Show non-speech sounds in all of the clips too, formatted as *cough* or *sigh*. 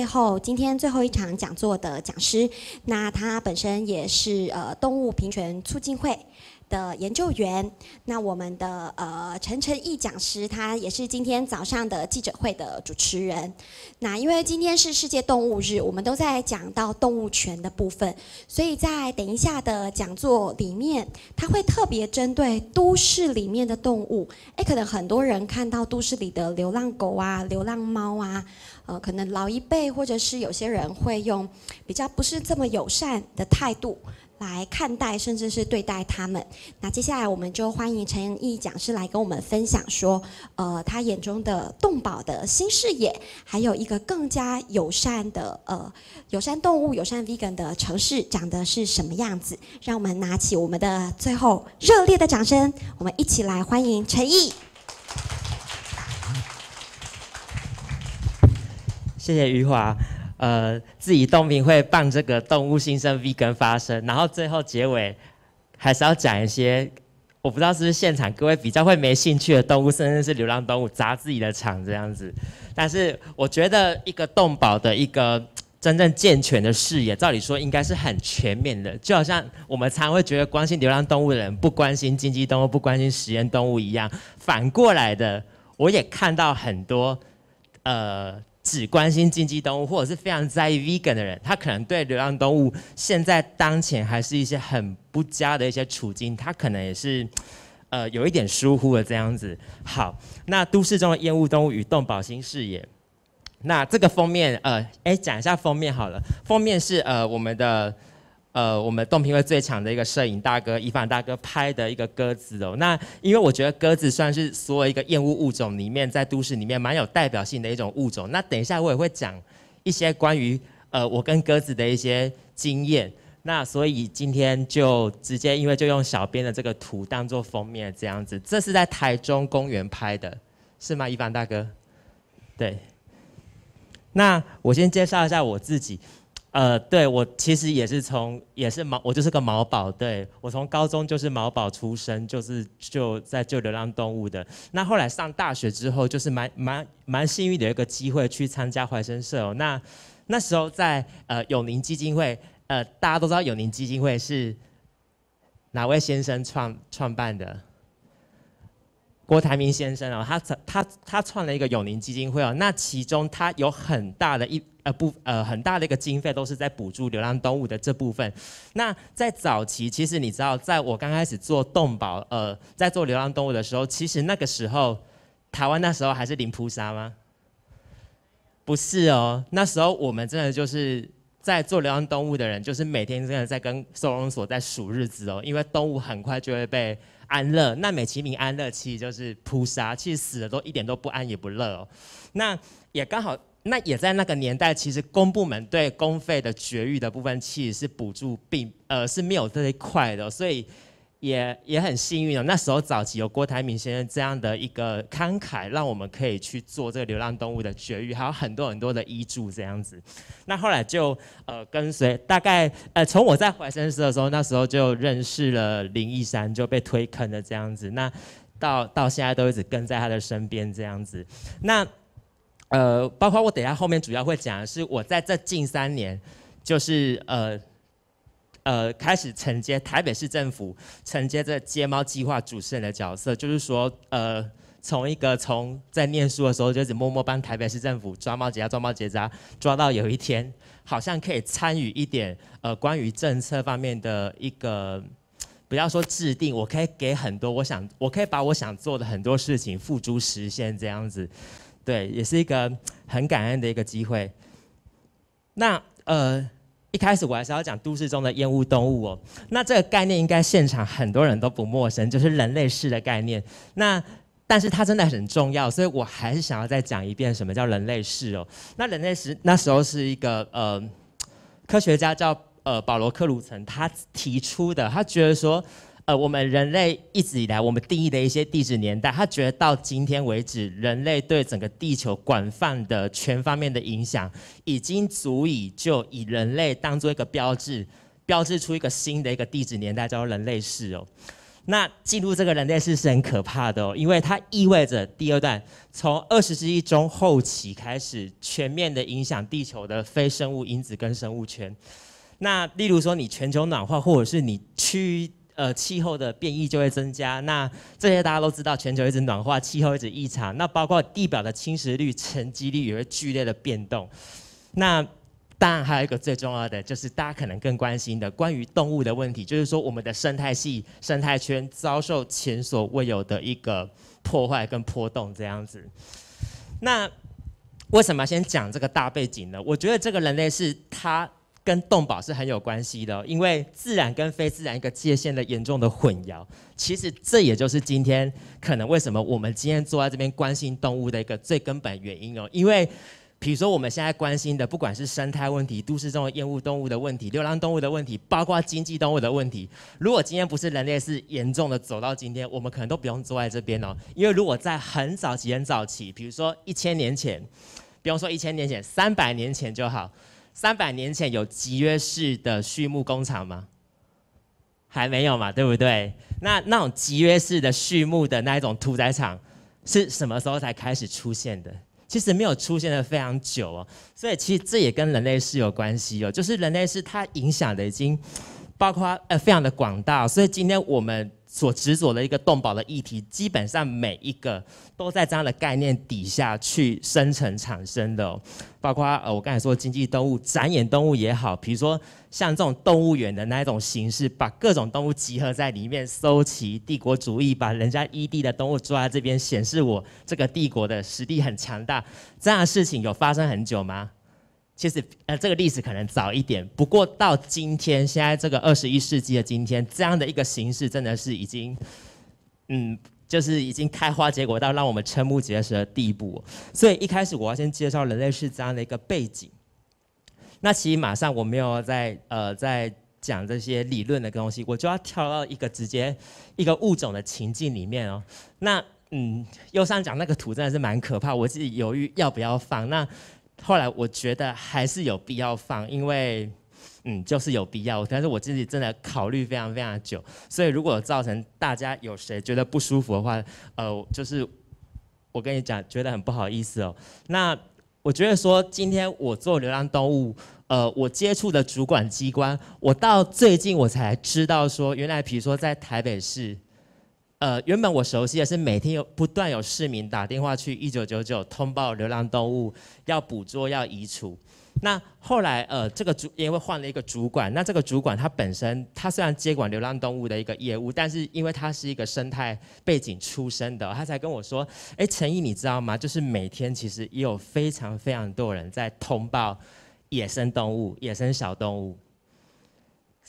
最后，今天最后一场讲座的讲师，那他本身也是呃动物平权促进会。的研究员，那我们的呃陈晨毅讲师，他也是今天早上的记者会的主持人。那因为今天是世界动物日，我们都在讲到动物权的部分，所以在等一下的讲座里面，他会特别针对都市里面的动物。哎，可能很多人看到都市里的流浪狗啊、流浪猫啊，呃，可能老一辈或者是有些人会用比较不是这么友善的态度。来看待，甚至是对待他们。那接下来，我们就欢迎陈义讲师来跟我们分享，说，呃，他眼中的动保的新视野，还有一个更加友善的，呃，友善动物、友善 vegan 的城市长的是什么样子？让我们拿起我们的最后热烈的掌声，我们一起来欢迎陈义。谢谢余华。呃，自己动评会办这个动物新生 V n 发生，然后最后结尾还是要讲一些，我不知道是不是现场各位比较会没兴趣的动物，甚至是流浪动物砸自己的场这样子。但是我觉得一个动保的一个真正健全的视野，照理说应该是很全面的，就好像我们常会觉得关心流浪动物的人不关心经济动物，不关心实验动物一样，反过来的，我也看到很多呃。只关心经济动物，或者是非常在意 vegan 的人，他可能对流浪动物现在当前还是一些很不佳的一些处境，他可能也是，呃，有一点疏忽的这样子。好，那都市中的厌恶动物与动保新视野，那这个封面，呃，哎，讲一下封面好了。封面是呃我们的。呃，我们洞屏会最强的一个摄影大哥，伊凡大哥拍的一个鸽子哦。那因为我觉得鸽子算是所有一个厌恶物种里面，在都市里面蛮有代表性的一种物种。那等一下我也会讲一些关于呃我跟鸽子的一些经验。那所以今天就直接因为就用小编的这个图当做封面这样子。这是在台中公园拍的，是吗？伊凡大哥，对。那我先介绍一下我自己。呃，对我其实也是从也是毛，我就是个毛宝，对我从高中就是毛宝出生，就是就在救流浪动物的。那后来上大学之后，就是蛮蛮蛮幸运的一个机会，去参加怀生社。哦。那那时候在呃永宁基金会，呃大家都知道永宁基金会是哪位先生创创办的？郭台铭先生哦，他他他创了一个永宁基金会哦，那其中他有很大的一呃不呃很大的一个经费都是在补助流浪动物的这部分。那在早期，其实你知道，在我刚开始做动保呃，在做流浪动物的时候，其实那个时候，台湾那时候还是零扑杀吗？不是哦，那时候我们真的就是在做流浪动物的人，就是每天真的在跟收容所在数日子哦，因为动物很快就会被。安乐，那美其名安乐其实就是扑杀，其实死了都一点都不安也不乐哦。那也刚好，那也在那个年代，其实公部门对公费的绝育的部分其实是补助并呃是没有这一块的，所以。也也很幸运哦，那时候早期有郭台铭先生这样的一个慷慨，让我们可以去做这个流浪动物的绝育，还有很多很多的医助这样子。那后来就呃跟随，大概呃从我在怀生时的时候，那时候就认识了林一山，就被推坑的这样子。那到到现在都一直跟在他的身边这样子。那呃，包括我等下后面主要会讲的是，我在这近三年，就是呃。呃，开始承接台北市政府承接这“接猫计划”主持人的角色，就是说，呃，从一个从在念书的时候，就是默默帮台北市政府抓猫、结扎、抓猫、结扎，抓到有一天，好像可以参与一点呃，关于政策方面的一个，不要说制定，我可以给很多我想，我可以把我想做的很多事情付诸实现，这样子，对，也是一个很感恩的一个机会。那呃。一开始我还是要讲都市中的烟雾动物哦，那这个概念应该现场很多人都不陌生，就是人类式的概念。那但是它真的很重要，所以我还是想要再讲一遍什么叫人类式哦。那人类是那时候是一个呃，科学家叫呃保罗克鲁岑他提出的，他觉得说。呃，我们人类一直以来我们定义的一些地质年代，他觉得到今天为止，人类对整个地球广泛的全方面的影响，已经足以就以人类当做一个标志，标志出一个新的一个地质年代叫做人类世哦。那进入这个人类世是很可怕的哦，因为它意味着第二段从二十世纪中后期开始，全面的影响地球的非生物因子跟生物圈。那例如说你全球暖化，或者是你去。呃，气候的变异就会增加。那这些大家都知道，全球一直暖化，气候一直异常。那包括地表的侵蚀率、沉积率也会剧烈的变动。那当然还有一个最重要的，就是大家可能更关心的，关于动物的问题，就是说我们的生态系、生态圈遭受前所未有的一个破坏跟波动这样子。那为什么先讲这个大背景呢？我觉得这个人类是他。跟动保是很有关系的，因为自然跟非自然一个界限的严重的混淆，其实这也就是今天可能为什么我们今天坐在这边关心动物的一个最根本原因哦。因为，比如说我们现在关心的，不管是生态问题、都市中的厌恶动物的问题、流浪动物的问题，包括经济动物的问题，如果今天不是人类是严重的走到今天，我们可能都不用坐在这边哦。因为如果在很早、很早期，比如说一千年前，比方说一千年前、三百年前就好。三百年前有集约式的畜牧工厂吗？还没有嘛，对不对？那那种集约式的畜牧的那一种屠宰场是什么时候才开始出现的？其实没有出现的非常久哦，所以其实这也跟人类是有关系哦，就是人类是它影响的已经包括呃非常的广大，所以今天我们。所执着的一个动保的议题，基本上每一个都在这样的概念底下去生成产生的，包括呃我刚才说经济动物、展演动物也好，比如说像这种动物园的那一种形式，把各种动物集合在里面，收集帝国主义把人家异地的动物抓在这边，显示我这个帝国的实力很强大，这样的事情有发生很久吗？其实，呃，这个历史可能早一点，不过到今天，现在这个二十一世纪的今天，这样的一个形式真的是已经，嗯，就是已经开花结果到让我们瞠目结舌的地步。所以一开始我要先介绍人类是这样的一个背景。那其实马上我没有在，呃，在讲这些理论的东西，我就要跳到一个直接一个物种的情境里面哦。那，嗯，右上角那个图真的是蛮可怕，我自己犹豫要不要放那。后来我觉得还是有必要放，因为嗯就是有必要，但是我自己真的考虑非常非常久，所以如果造成大家有谁觉得不舒服的话，呃就是我跟你讲觉得很不好意思哦。那我觉得说今天我做流浪动物，呃我接触的主管机关，我到最近我才知道说原来比如说在台北市。呃，原本我熟悉的是每天有不断有市民打电话去一九九九通报流浪动物，要捕捉要移除。那后来呃，这个主因为换了一个主管，那这个主管他本身他虽然接管流浪动物的一个业务，但是因为他是一个生态背景出身的，他才跟我说：，哎，陈毅你知道吗？就是每天其实也有非常非常多人在通报野生动物、野生小动物。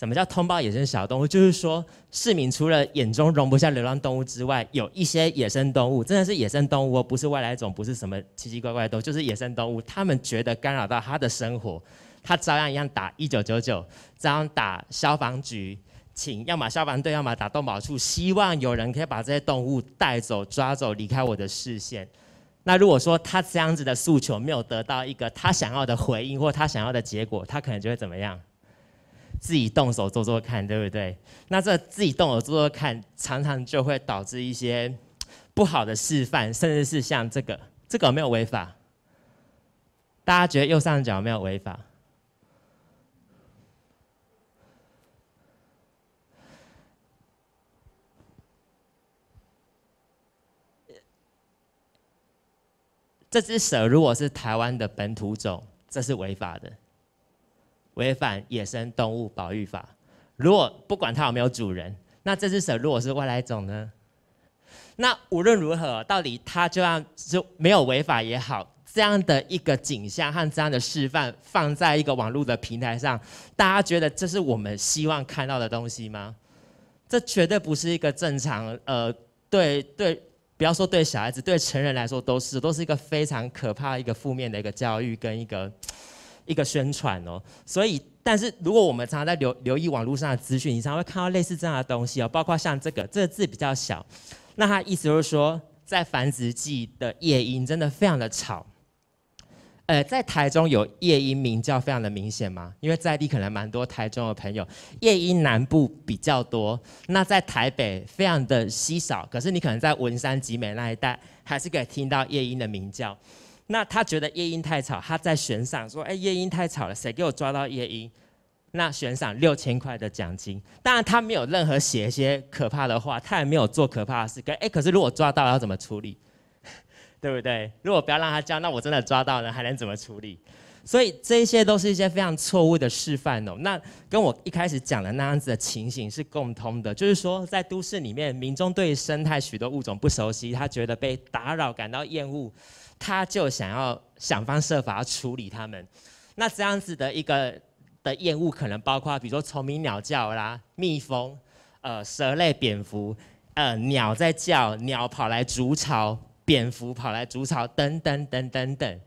什么叫通报野生小动物？就是说，市民除了眼中容不下流浪动物之外，有一些野生动物，真的是野生动物，不是外来种，不是什么奇奇怪怪的动物，就是野生动物。他们觉得干扰到他的生活，他照样一样打一九九九，照样打消防局，请要么消防队，要么打动保处，希望有人可以把这些动物带走、抓走，离开我的视线。那如果说他这样子的诉求没有得到一个他想要的回应，或他想要的结果，他可能就会怎么样？自己动手做做看，对不对？那这自己动手做做看，常常就会导致一些不好的示范，甚至是像这个，这个有没有违法？大家觉得右上角有没有违法？这只蛇如果是台湾的本土种，这是违法的。违反野生动物保育法，如果不管它有没有主人，那这只蛇如果是外来种呢？那无论如何，到底它就按就没有违法也好，这样的一个景象和这样的示范放在一个网络的平台上，大家觉得这是我们希望看到的东西吗？这绝对不是一个正常，呃，对对，不要说对小孩子，对成人来说都是都是一个非常可怕、一个负面的一个教育跟一个。一个宣传哦，所以，但是如果我们常常在留留意网络上的资讯，你常会看到类似这样的东西哦，包括像这个，这个字比较小，那它意思就是说，在繁殖季的夜莺真的非常的吵。呃，在台中有夜莺鸣叫非常的明显吗？因为在地可能蛮多台中的朋友，夜莺南部比较多，那在台北非常的稀少，可是你可能在文山集美那一带，还是可以听到夜莺的鸣叫。那他觉得夜莺太吵，他在悬赏说：“哎，夜莺太吵了，谁给我抓到夜莺？那悬赏六千块的奖金。”当然，他没有任何写一些可怕的话，他也没有做可怕的事。可哎，可是如果抓到了怎么处理？*laughs* 对不对？如果不要让他叫，那我真的抓到了，还能怎么处理？所以这些都是一些非常错误的示范哦。那跟我一开始讲的那样子的情形是共通的，就是说在都市里面，民众对生态许多物种不熟悉，他觉得被打扰感到厌恶。他就想要想方设法要处理他们，那这样子的一个的厌恶，可能包括比如说虫鸣鸟叫啦、蜜蜂、呃蛇类、蝙蝠、呃鸟在叫、鸟跑来筑巢、蝙蝠跑来筑巢等等等等等，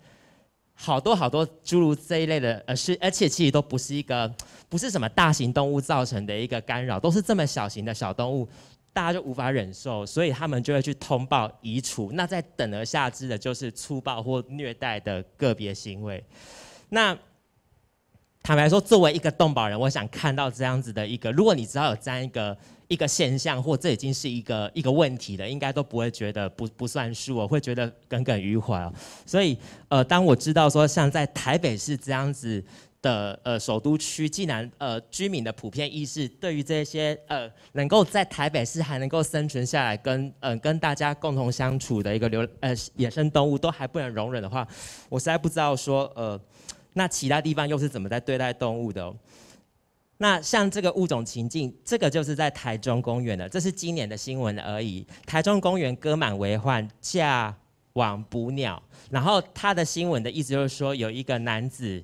好多好多诸如这一类的，呃是而且其实都不是一个不是什么大型动物造成的一个干扰，都是这么小型的小动物。大家就无法忍受，所以他们就会去通报移除。那在等而下之的就是粗暴或虐待的个别行为。那坦白说，作为一个动保人，我想看到这样子的一个，如果你知道有这样一个一个现象，或这已经是一个一个问题了，应该都不会觉得不不算数，我会觉得耿耿于怀哦。所以，呃，当我知道说像在台北市这样子。的呃首都区，既然呃居民的普遍意识对于这些呃能够在台北市还能够生存下来，跟嗯跟大家共同相处的一个流呃野生动物都还不能容忍的话，我实在不知道说呃那其他地方又是怎么在对待动物的哦。那像这个物种情境，这个就是在台中公园的，这是今年的新闻而已。台中公园割满为患，架网捕鸟，然后他的新闻的意思就是说有一个男子。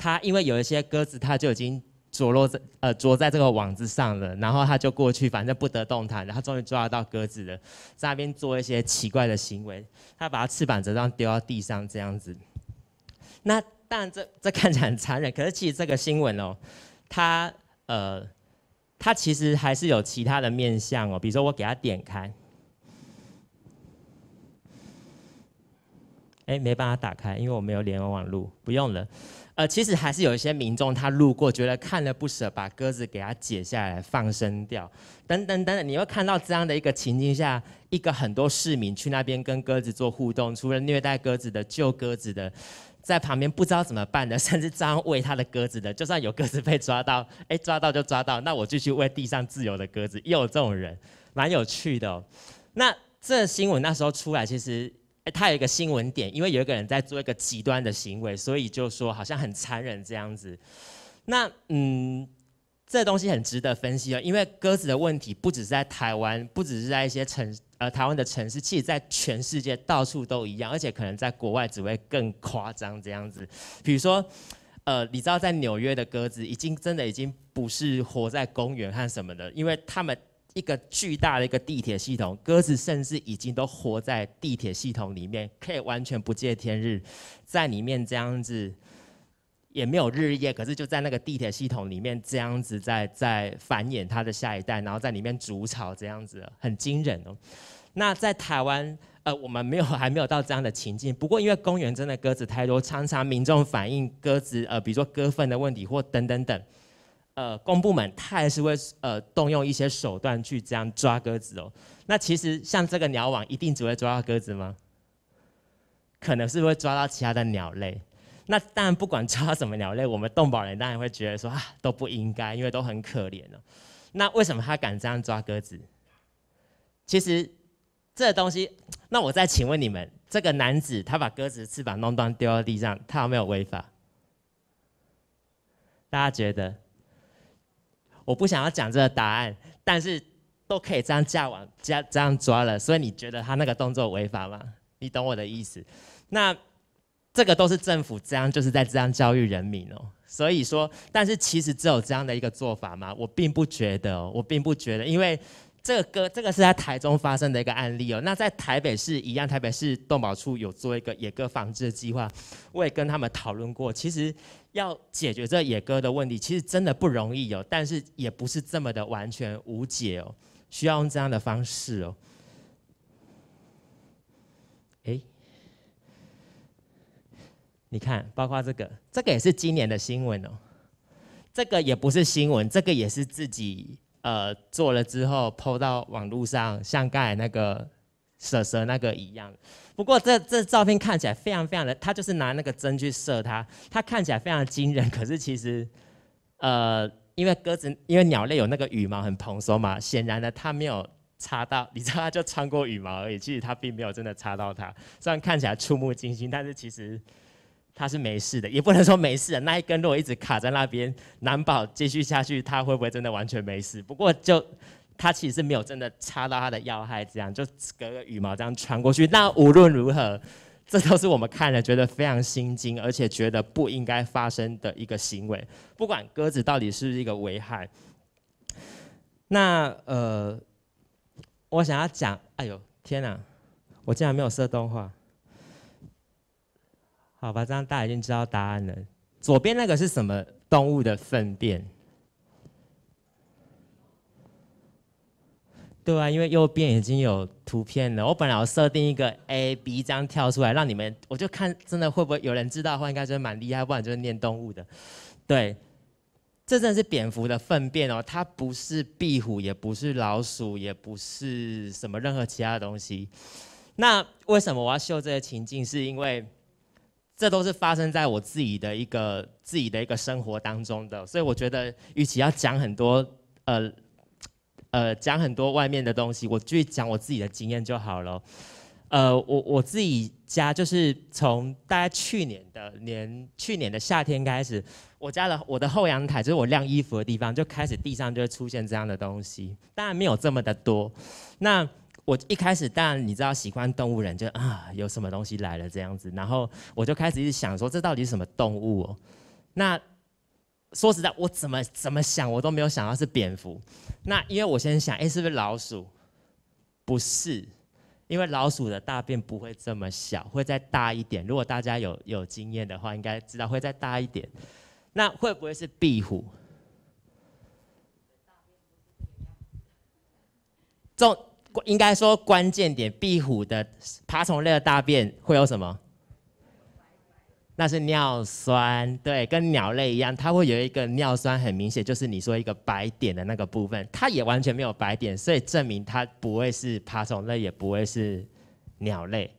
他因为有一些鸽子，他就已经着落在呃着在这个网子上了，然后他就过去，反正不得动弹，然后终于抓得到鸽子了，在那边做一些奇怪的行为，他把它翅膀折样丢到地上这样子。那当然，这这看起来很残忍，可是其实这个新闻哦，它呃它其实还是有其他的面向哦，比如说我给他点开，哎没办法打开，因为我没有联网路，不用了。呃，其实还是有一些民众，他路过觉得看了不舍，把鸽子给它解下来放生掉，等等等等，你会看到这样的一个情境下，一个很多市民去那边跟鸽子做互动，除了虐待鸽子的，救鸽子的，在旁边不知道怎么办的，*laughs* 甚至这样喂他的鸽子的，就算有鸽子被抓到，*laughs* 哎，抓到就抓到，那我继续喂地上自由的鸽子，也有这种人，蛮有趣的。那这新闻那时候出来，其实。他有一个新闻点，因为有一个人在做一个极端的行为，所以就说好像很残忍这样子。那嗯，这东西很值得分析啊，因为鸽子的问题不只是在台湾，不只是在一些城呃台湾的城市，其实在全世界到处都一样，而且可能在国外只会更夸张这样子。比如说，呃，你知道在纽约的鸽子已经真的已经不是活在公园和什么的，因为他们。一个巨大的一个地铁系统，鸽子甚至已经都活在地铁系统里面，可以完全不借天日，在里面这样子也没有日夜，可是就在那个地铁系统里面这样子在在繁衍它的下一代，然后在里面筑巢这样子，很惊人哦。那在台湾，呃，我们没有还没有到这样的情境，不过因为公园真的鸽子太多，常常民众反映鸽子呃，比如说鸽粪的问题或等等等。呃，公部门他也是会呃动用一些手段去这样抓鸽子哦。那其实像这个鸟网一定只会抓到鸽子吗？可能是会抓到其他的鸟类。那当然，不管抓到什么鸟类，我们动保人当然会觉得说啊都不应该，因为都很可怜哦。那为什么他敢这样抓鸽子？其实这东西，那我再请问你们，这个男子他把鸽子翅膀弄断丢在地上，他有没有违法？大家觉得？我不想要讲这个答案，但是都可以这样架网、这样抓了，所以你觉得他那个动作违法吗？你懂我的意思？那这个都是政府这样就是在这样教育人民哦。所以说，但是其实只有这样的一个做法吗？我并不觉得，我并不觉得，因为这个歌这个是在台中发生的一个案例哦。那在台北市一样，台北市动保处有做一个野鸽防治的计划，我也跟他们讨论过，其实。要解决这野哥的问题，其实真的不容易哦，但是也不是这么的完全无解哦，需要用这样的方式哦。哎，你看，包括这个，这个也是今年的新闻哦，这个也不是新闻，这个也是自己呃做了之后抛到网络上，像刚才那个。蛇蛇那个一样，不过这这照片看起来非常非常的，他就是拿那个针去射它，它看起来非常惊人。可是其实，呃，因为鸽子因为鸟类有那个羽毛很蓬松嘛，显然呢它没有插到，你知道它就穿过羽毛而已。其实它并没有真的插到它，虽然看起来触目惊心，但是其实它是没事的，也不能说没事。的。那一根如果一直卡在那边，难保继续下去它会不会真的完全没事？不过就。他其实没有真的插到他的要害，这样就隔个羽毛这样穿过去。那无论如何，这都是我们看了觉得非常心惊，而且觉得不应该发生的一个行为。不管鸽子到底是不是一个危害，那呃，我想要讲，哎呦天哪，我竟然没有设动画。好吧，这样大家已经知道答案了。左边那个是什么动物的粪便？对啊，因为右边已经有图片了。我本来要设定一个 A、B 这样跳出来让你们，我就看真的会不会有人知道，话，应该就蛮厉害，不然就是念动物的。对，这真的是蝙蝠的粪便哦，它不是壁虎，也不是老鼠，也不是什么任何其他东西。那为什么我要秀这些情境？是因为这都是发生在我自己的一个自己的一个生活当中的，所以我觉得，与其要讲很多呃。呃，讲很多外面的东西，我就讲我自己的经验就好了。呃，我我自己家就是从大概去年的年，去年的夏天开始，我家的我的后阳台，就是我晾衣服的地方，就开始地上就会出现这样的东西，当然没有这么的多。那我一开始，当然你知道，喜欢动物人就啊，有什么东西来了这样子，然后我就开始一直想说，这到底是什么动物？那说实在，我怎么怎么想，我都没有想到是蝙蝠。那因为我先想，哎，是不是老鼠？不是，因为老鼠的大便不会这么小，会再大一点。如果大家有有经验的话，应该知道会再大一点。那会不会是壁虎？这应该说关键点，壁虎的爬虫类的大便会有什么？那是尿酸，对，跟鸟类一样，它会有一个尿酸，很明显，就是你说一个白点的那个部分，它也完全没有白点，所以证明它不会是爬虫类，也不会是鸟类，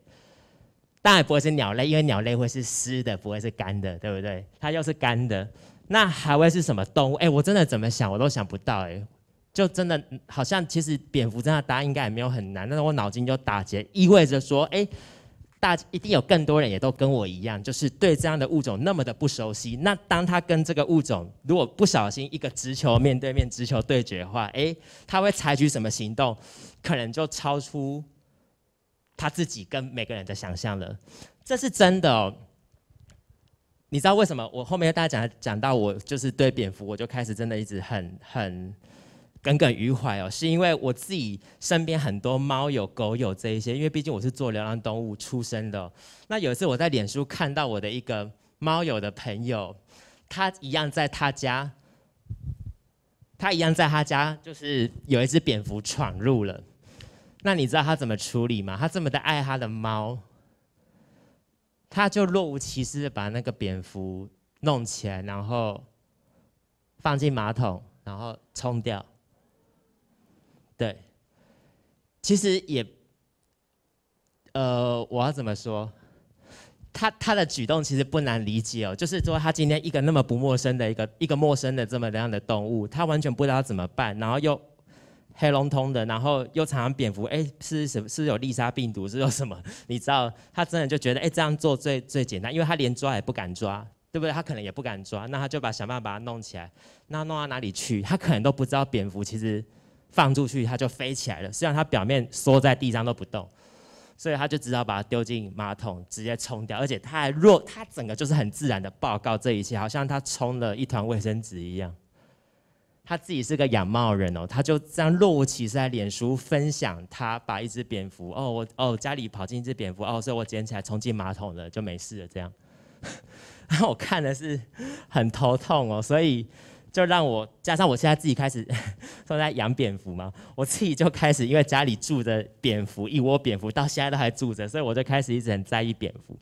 当然不会是鸟类，因为鸟类会是湿的，不会是干的，对不对？它又是干的，那还会是什么动物？哎，我真的怎么想我都想不到，哎，就真的好像其实蝙蝠真的答案应该也没有很难，但是我脑筋就打结，意味着说，哎。大一定有更多人也都跟我一样，就是对这样的物种那么的不熟悉。那当他跟这个物种如果不小心一个直球面对面直球对决的话，诶，他会采取什么行动？可能就超出他自己跟每个人的想象了。这是真的。哦。你知道为什么？我后面大家讲讲到我就是对蝙蝠，我就开始真的一直很很。耿耿于怀哦，是因为我自己身边很多猫友、狗友这一些，因为毕竟我是做流浪动物出身的。那有一次我在脸书看到我的一个猫友的朋友，他一样在他家，他一样在他家，就是有一只蝙蝠闯入了。那你知道他怎么处理吗？他这么的爱他的猫，他就若无其事的把那个蝙蝠弄起来，然后放进马桶，然后冲掉。对，其实也，呃，我要怎么说？他他的举动其实不难理解哦，就是说他今天一个那么不陌生的一个一个陌生的这么样的动物，他完全不知道怎么办，然后又黑龙通的，然后又常蝙蝠，哎，是什么？是有丽莎病毒，是有什么？*laughs* 你知道，他真的就觉得，哎，这样做最最简单，因为他连抓也不敢抓，对不对？他可能也不敢抓，那他就把想办法把它弄起来，那弄到哪里去？他可能都不知道，蝙蝠其实。放出去，它就飞起来了。虽然它表面缩在地上都不动，所以他就知道把它丢进马桶，直接冲掉。而且他还弱，他整个就是很自然的报告这一切，好像他冲了一团卫生纸一样。他自己是个养猫人哦，他就这样若无其事在脸书分享，他把一只蝙蝠哦，我哦家里跑进一只蝙蝠哦，所以我捡起来冲进马桶了，就没事了这样。然 *laughs* 后我看的是很头痛哦，所以。就让我加上我现在自己开始，*laughs* 正在养蝙蝠嘛，我自己就开始，因为家里住着蝙蝠，一窝蝙蝠到现在都还住着，所以我就开始一直很在意蝙蝠。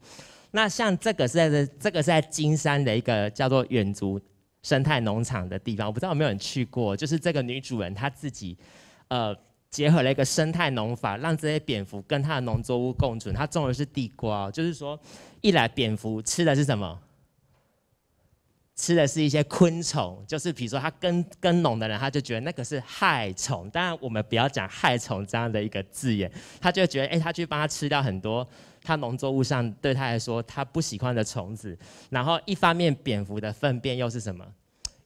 那像这个是在这个是在金山的一个叫做远足生态农场的地方，我不知道有没有人去过，就是这个女主人她自己，呃，结合了一个生态农法，让这些蝙蝠跟她的农作物共存。她种的是地瓜，就是说，一来蝙蝠吃的是什么？吃的是一些昆虫，就是比如说他耕耕农的人，他就觉得那个是害虫。当然我们不要讲害虫这样的一个字眼，他就觉得，哎，他去帮他吃掉很多他农作物上对他来说他不喜欢的虫子。然后一方面，蝙蝠的粪便又是什么？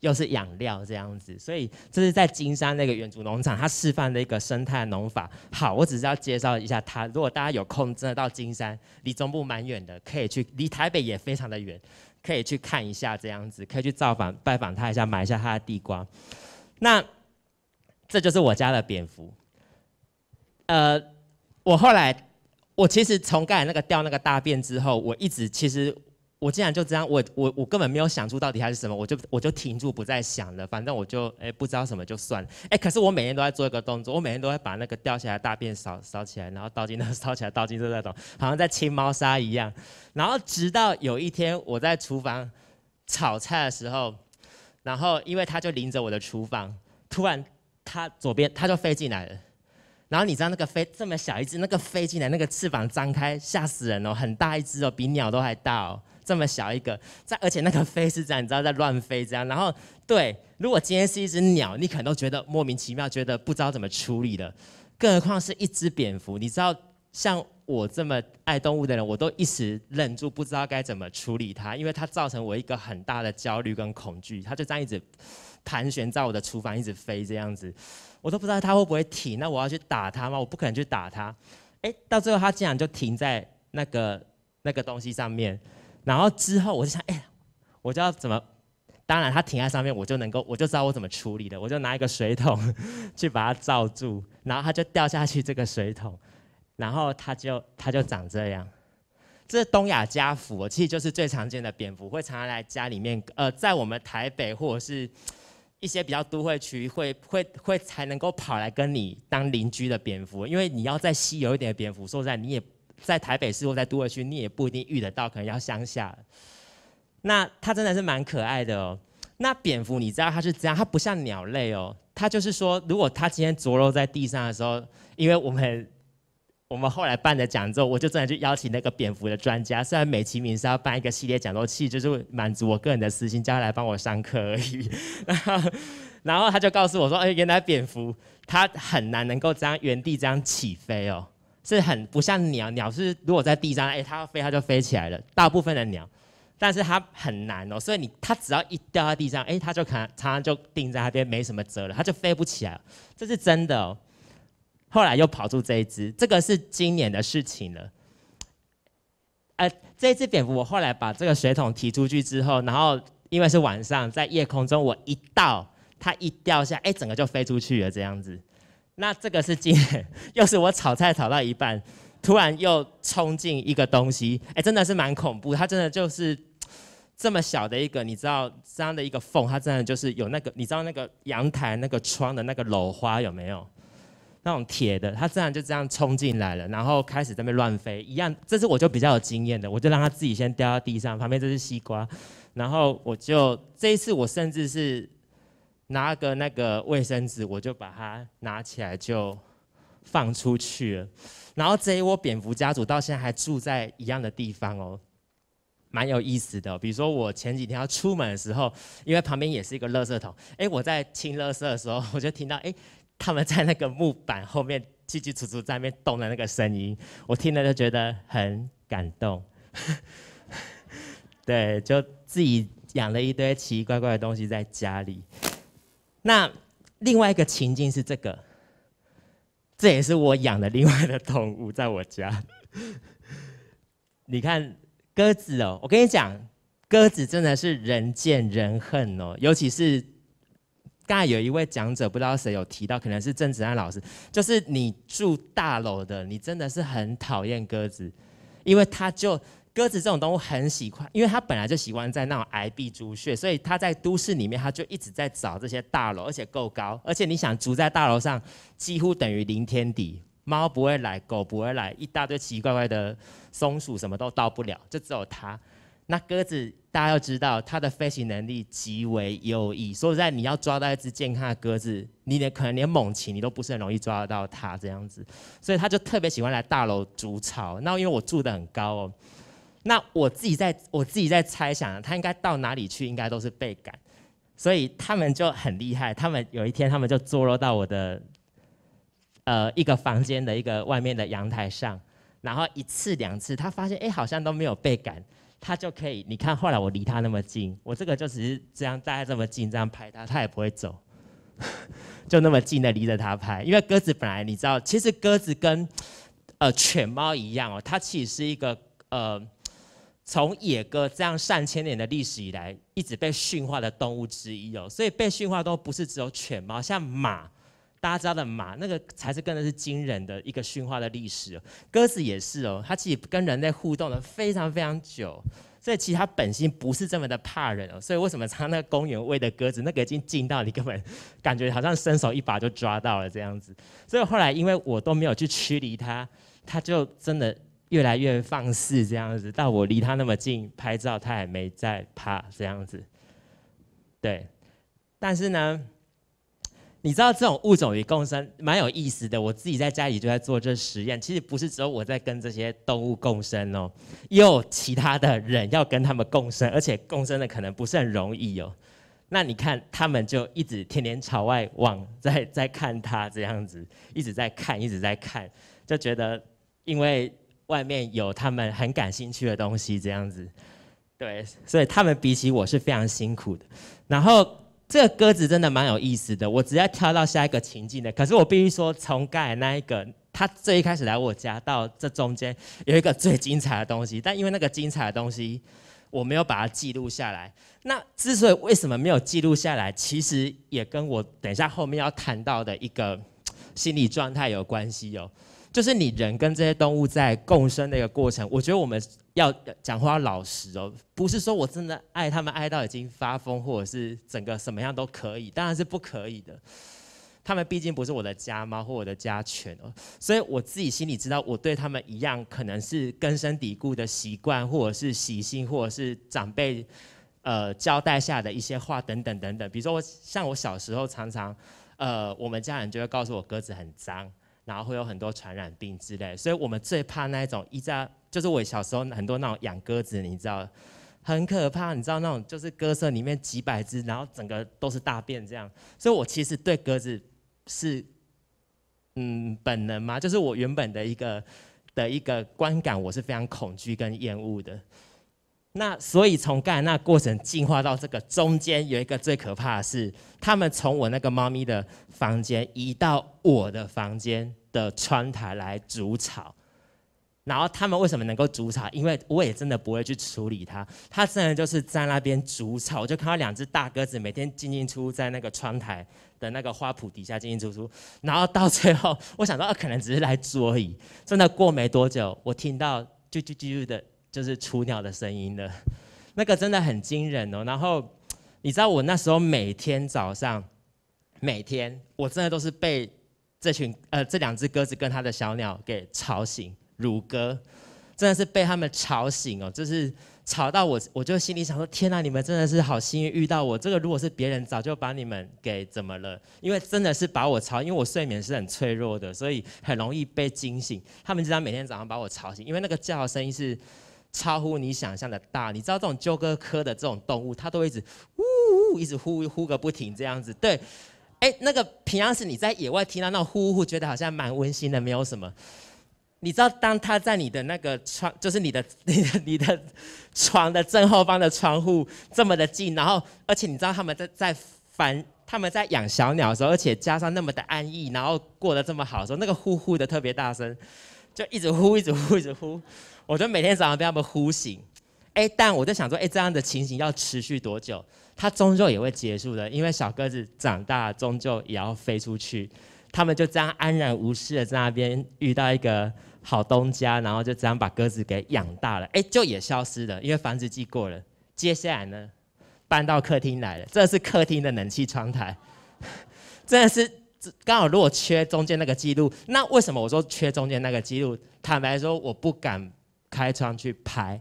又是养料这样子。所以这是在金山那个远足农场，他示范的一个生态农法。好，我只是要介绍一下他。如果大家有空，真的到金山，离中部蛮远的，可以去；离台北也非常的远。可以去看一下这样子，可以去造访拜访他一下，买一下他的地瓜。那这就是我家的蝙蝠。呃，我后来我其实从刚才那个掉那个大便之后，我一直其实。我竟然就这样，我我我根本没有想出到底它是什么，我就我就停住不再想了，反正我就哎不知道什么就算。哎，可是我每天都在做一个动作，我每天都在把那个掉下来大便扫扫起来，然后倒进那个 *laughs* 扫起来倒进那个好像在清猫砂一样。然后直到有一天我在厨房炒菜的时候，然后因为它就淋着我的厨房，突然它左边它就飞进来了。然后你知道那个飞这么小一只，那个飞进来那个翅膀张开，吓死人哦，很大一只哦，比鸟都还大哦。这么小一个，在而且那个飞是这样，你知道在乱飞这样，然后对，如果今天是一只鸟，你可能都觉得莫名其妙，觉得不知道怎么处理了，更何况是一只蝙蝠，你知道像我这么爱动物的人，我都一时愣住，不知道该怎么处理它，因为它造成我一个很大的焦虑跟恐惧。它就这样一直盘旋在我的厨房一直飞这样子，我都不知道它会不会停。那我要去打它吗？我不可能去打它。哎，到最后它竟然就停在那个那个东西上面。然后之后我就想，哎，我就要怎么？当然它停在上面，我就能够，我就知道我怎么处理的。我就拿一个水桶去把它罩住，然后它就掉下去这个水桶，然后它就它就长这样。这是东亚家蝠，我其实就是最常见的蝙蝠，会常常来家里面，呃，在我们台北或者是一些比较都会区会会会才能够跑来跟你当邻居的蝙蝠，因为你要再稀有一点的蝙蝠，说实在你也。在台北市或在都会区，你也不一定遇得到，可能要乡下。那它真的是蛮可爱的哦。那蝙蝠你知道它是这样？它不像鸟类哦，它就是说，如果它今天着落在地上的时候，因为我们 *laughs* 我们后来办的讲座，我就真的去邀请那个蝙蝠的专家，虽然美其名是要办一个系列讲座，器就是满足我个人的私心，叫他来帮我上课而已。*laughs* 然后他就告诉我说，哎，原来蝙蝠它很难能够这样原地这样起飞哦。是很不像鸟，鸟是如果在地上，哎，它要飞，它就飞起来了，大部分的鸟。但是它很难哦，所以你它只要一掉在地上，哎，它就可，它就定在那边，没什么辙了，它就飞不起来了，这是真的哦。后来又跑出这一只，这个是今年的事情了。呃，这一只蝙蝠，我后来把这个水桶提出去之后，然后因为是晚上，在夜空中，我一倒，它一掉下，哎，整个就飞出去了，这样子。那这个是经验，又是我炒菜炒到一半，突然又冲进一个东西，哎，真的是蛮恐怖。它真的就是 *tsk* 这么小的一个，你知道这样的一个缝，它真的就是有那个，你知道那个阳台那个窗的那个镂花有没有那种铁的？它自然就这样冲进来了，然后开始在那乱飞。一样，这次我就比较有经验的，我就让它自己先掉到地上。旁边这是西瓜，然后我就这一次我甚至是。拿个那个卫生纸，我就把它拿起来就放出去了。然后这一窝蝙蝠家族到现在还住在一样的地方哦，蛮有意思的。比如说我前几天要出门的时候，因为旁边也是一个垃圾桶，哎，我在清垃圾的时候，我就听到哎他们在那个木板后面叽叽楚楚在那边动的那个声音，我听了就觉得很感动。*laughs* 对，就自己养了一堆奇奇怪怪的东西在家里。那另外一个情境是这个，这也是我养的另外的动物，在我家。你看鸽子哦，我跟你讲，鸽子真的是人见人恨哦，尤其是刚才有一位讲者，不知道谁有提到，可能是郑子安老师，就是你住大楼的，你真的是很讨厌鸽子，因为它就。鸽子这种动物很喜欢，因为它本来就喜欢在那种矮壁猪穴，所以它在都市里面，它就一直在找这些大楼，而且够高，而且你想住在大楼上，几乎等于零天底。猫不会来，狗不会来，一大堆奇奇怪怪的松鼠什么都到不了，就只有它。那鸽子大家要知道，它的飞行能力极为优异，所以在你要抓到一只健康的鸽子，你的可能连猛禽你都不是很容易抓得到它这样子。所以它就特别喜欢来大楼筑巢。那因为我住的很高哦。那我自己在，我自己在猜想，它应该到哪里去，应该都是被赶，所以他们就很厉害。他们有一天，他们就坐落到我的，呃，一个房间的一个外面的阳台上，然后一次两次，他发现，哎，好像都没有被赶，他就可以，你看后来我离他那么近，我这个就只是这样大概这么近，这样拍他，他也不会走，就那么近的离着他拍。因为鸽子本来你知道，其实鸽子跟，呃，犬猫一样哦，它其实是一个呃。从野鸽这样上千年的历史以来，一直被驯化的动物之一哦，所以被驯化都不是只有犬猫，像马，大家知道的马那个才是真的是惊人的一个驯化的历史。鸽子也是哦，它其实跟人类互动的非常非常久，所以其实它本性不是这么的怕人哦，所以为什么它那公园喂的鸽子那个已经近到你根本感觉好像伸手一把就抓到了这样子。所以后来因为我都没有去驱离它，它就真的。越来越放肆这样子，到我离他那么近拍照，他也没在怕这样子。对，但是呢，你知道这种物种与共生蛮有意思的。我自己在家里就在做这实验，其实不是只有我在跟这些动物共生哦，也有其他的人要跟他们共生，而且共生的可能不是很容易哦。那你看，他们就一直天天朝外望，在在看他这样子，一直在看，一直在看，就觉得因为。外面有他们很感兴趣的东西，这样子，对，所以他们比起我是非常辛苦的。然后这个鸽子真的蛮有意思的，我只要跳到下一个情境的，可是我必须说，从刚才那一个，他最一开始来我家到这中间有一个最精彩的东西，但因为那个精彩的东西我没有把它记录下来。那之所以为什么没有记录下来，其实也跟我等一下后面要谈到的一个 *tsk* 心理状态有关系哟。就是你人跟这些动物在共生的一个过程，我觉得我们要讲话老实哦，不是说我真的爱他们爱到已经发疯，或者是整个什么样都可以，当然是不可以的。他们毕竟不是我的家猫或我的家犬哦，所以我自己心里知道我对他们一样，可能是根深蒂固的习惯，或者是习性，或者是长辈呃交代下的一些话等等等等。比如说我像我小时候常常呃，我们家人就会告诉我鸽子很脏。然后会有很多传染病之类，所以我们最怕那一种一家，就是我小时候很多那种养鸽子，你知道，很可怕，你知道那种就是鸽舍里面几百只，然后整个都是大便这样，所以我其实对鸽子是，嗯，本能嘛，就是我原本的一个的一个观感，我是非常恐惧跟厌恶的。那所以从盖那过程进化到这个中间有一个最可怕的是，他们从我那个猫咪的房间移到我的房间的窗台来煮草。然后他们为什么能够煮草？因为我也真的不会去处理它，它真的就是在那边煮草。我就看到两只大鸽子每天进进出出在那个窗台的那个花圃底下进进出出。然后到最后，我想说，可能只是来捉而已。真的过没多久，我听到啾啾啾的。就是雏鸟的声音了，那个真的很惊人哦。然后你知道我那时候每天早上，每天我真的都是被这群呃这两只鸽子跟它的小鸟给吵醒，乳鸽，真的是被他们吵醒哦。就是吵到我，我就心里想说：天啊，你们真的是好幸运遇到我。这个如果是别人，早就把你们给怎么了？因为真的是把我吵，因为我睡眠是很脆弱的，所以很容易被惊醒。他们知道每天早上把我吵醒，因为那个叫声音是。超乎你想象的大，你知道这种鸠哥科的这种动物，它都会一直呜，呜，一直呼呼个不停这样子。对，哎，那个平常是你在野外听到那呼呼，觉得好像蛮温馨的，没有什么。你知道，当它在你的那个窗，就是你的、你的、你的床的正后方的窗户这么的近，然后，而且你知道他们在在繁，他们在养小鸟的时候，而且加上那么的安逸，然后过得这么好的时候，那个呼呼的特别大声，就一直呼，一直呼，一直呼。我就每天早上被他们呼醒，哎，但我在想说，哎，这样的情形要持续多久？它终究也会结束的，因为小鸽子长大终究也要飞出去。他们就这样安然无事的在那边遇到一个好东家，然后就这样把鸽子给养大了，哎，就也消失了，因为繁殖季过了。接下来呢，搬到客厅来了，这是客厅的冷气窗台，*laughs* 真的是刚好。如果缺中间那个记录，那为什么我说缺中间那个记录？坦白说，我不敢。开窗去拍，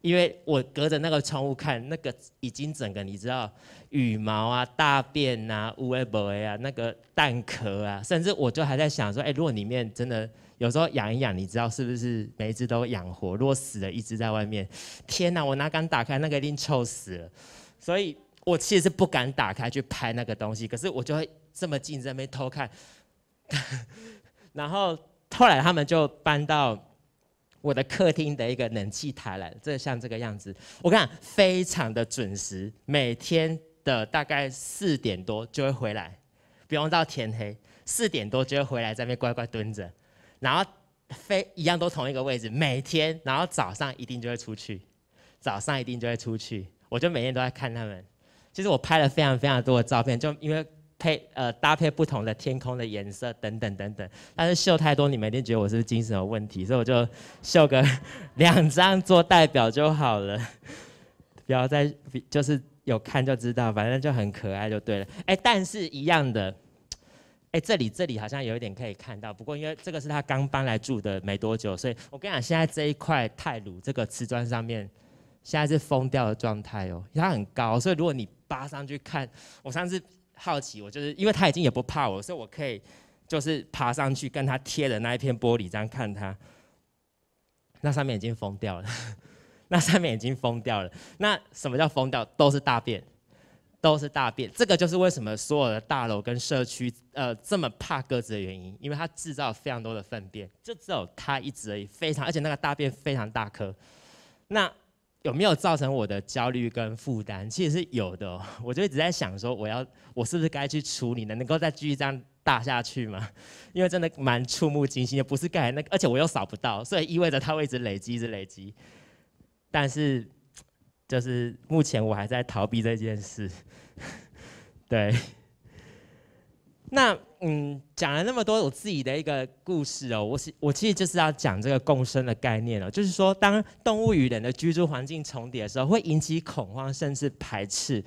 因为我隔着那个窗户看，那个已经整个你知道羽毛啊、大便啊、w h a 啊、那个蛋壳啊，甚至我就还在想说，哎，如果里面真的有时候养一养，你知道是不是每一只都养活？如果死了一只在外面，天哪，我哪敢打开那个一定臭死了，所以我其实是不敢打开去拍那个东西，可是我就会这么近那边偷看，然后后来他们就搬到。我的客厅的一个冷气台来了，这像这个样子。我看非常的准时，每天的大概四点多就会回来，不用到天黑，四点多就会回来，在那边乖乖蹲着，然后非一样都同一个位置，每天然后早上一定就会出去，早上一定就会出去，我就每天都在看他们。其实我拍了非常非常多的照片，就因为。配呃搭配不同的天空的颜色等等等等，但是秀太多你们一定觉得我是是精神有问题，所以我就秀个 *laughs* 两张做代表就好了，不要再就是有看就知道，反正就很可爱就对了。哎，但是一样的，哎这里这里好像有一点可以看到，不过因为这个是他刚搬来住的没多久，所以我跟你讲现在这一块泰鲁这个瓷砖上面现在是疯掉的状态哦，它很高，所以如果你扒上去看，我上次。好奇，我就是因为他已经也不怕我，所以我可以就是爬上去跟他贴的那一片玻璃，这样看他。那上面已经疯掉了，*laughs* 那上面已经疯掉了。那什么叫疯掉？都是大便，都是大便。这个就是为什么所有的大楼跟社区呃这么怕鸽子的原因，因为它制造非常多的粪便。就只有它一直非常，而且那个大便非常大颗。那有没有造成我的焦虑跟负担？其实是有的，*laughs* 我就一直在想说，我要我是不是该去处理呢？能够再继续这样大下去吗？*laughs* 因为真的蛮触目惊心，的，不是盖那，而且我又扫不到，所以意味着它会一直累积，一直累积。但是，就是目前我还在逃避这件事，*laughs* 对。那嗯，讲了那么多我自己的一个故事哦，我是我其实就是要讲这个共生的概念了，就是说当动物与人的居住环境重叠的时候，会引起恐慌甚至排斥。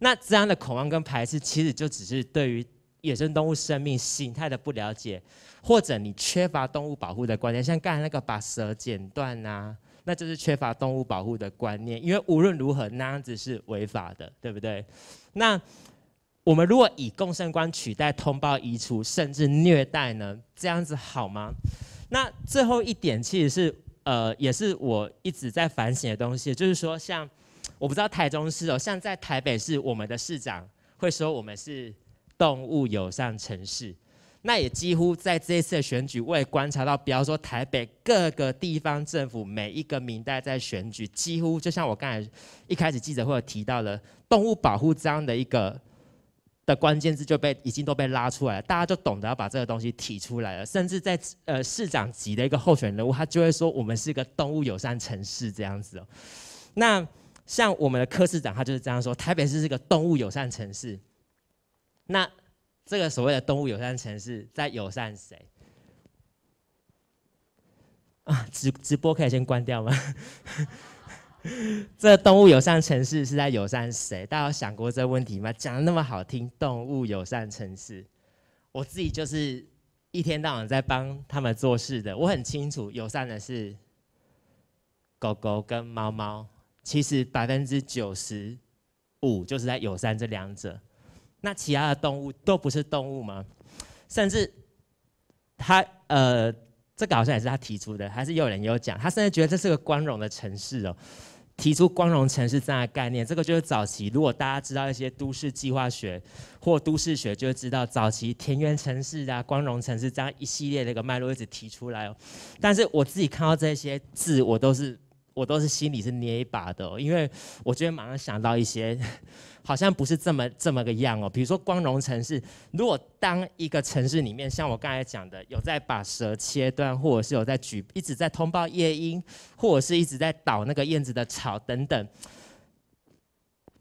那这样的恐慌跟排斥，其实就只是对于野生动物生命形态的不了解，或者你缺乏动物保护的观念。像刚才那个把蛇剪断啊，那就是缺乏动物保护的观念，因为无论如何那样子是违法的，对不对？那。我们如果以共生观取代通报移除，甚至虐待呢？这样子好吗？那最后一点，其实是呃，也是我一直在反省的东西，就是说，像我不知道台中市哦，像在台北市，我们的市长会说我们是动物友善城市，那也几乎在这一次的选举，我也观察到，比方说台北各个地方政府每一个明代在选举，几乎就像我刚才一开始记者会有提到的，动物保护这样的一个。的关键字就被已经都被拉出来了，大家就懂得要把这个东西提出来了。甚至在呃市长级的一个候选人物，他就会说我们是一个动物友善城市这样子哦。那像我们的柯市长，他就是这样说，台北市是个动物友善城市。那这个所谓的动物友善城市，在友善谁啊？直直播可以先关掉吗？*laughs* 这动物友善城市是在友善谁？大家有想过这问题吗？讲的那么好听，动物友善城市，我自己就是一天到晚在帮他们做事的。我很清楚，友善的是狗狗跟猫猫，其实百分之九十五就是在友善这两者。那其他的动物都不是动物吗？甚至他呃，这个好像也是他提出的，还是有人有讲，他甚至觉得这是个光荣的城市哦。提出“光荣城市”这样的概念，这个就是早期。如果大家知道一些都市计划学或都市学，就会知道早期田园城市啊、光荣城市这样一系列一个脉络一直提出来。但是我自己看到这些字，我都是我都是心里是捏一把的，因为我就会马上想到一些。好像不是这么这么个样哦。比如说，光荣城市，如果当一个城市里面像我刚才讲的，有在把蛇切断，或者是有在举一直在通报夜莺，或者是一直在倒那个燕子的草等等，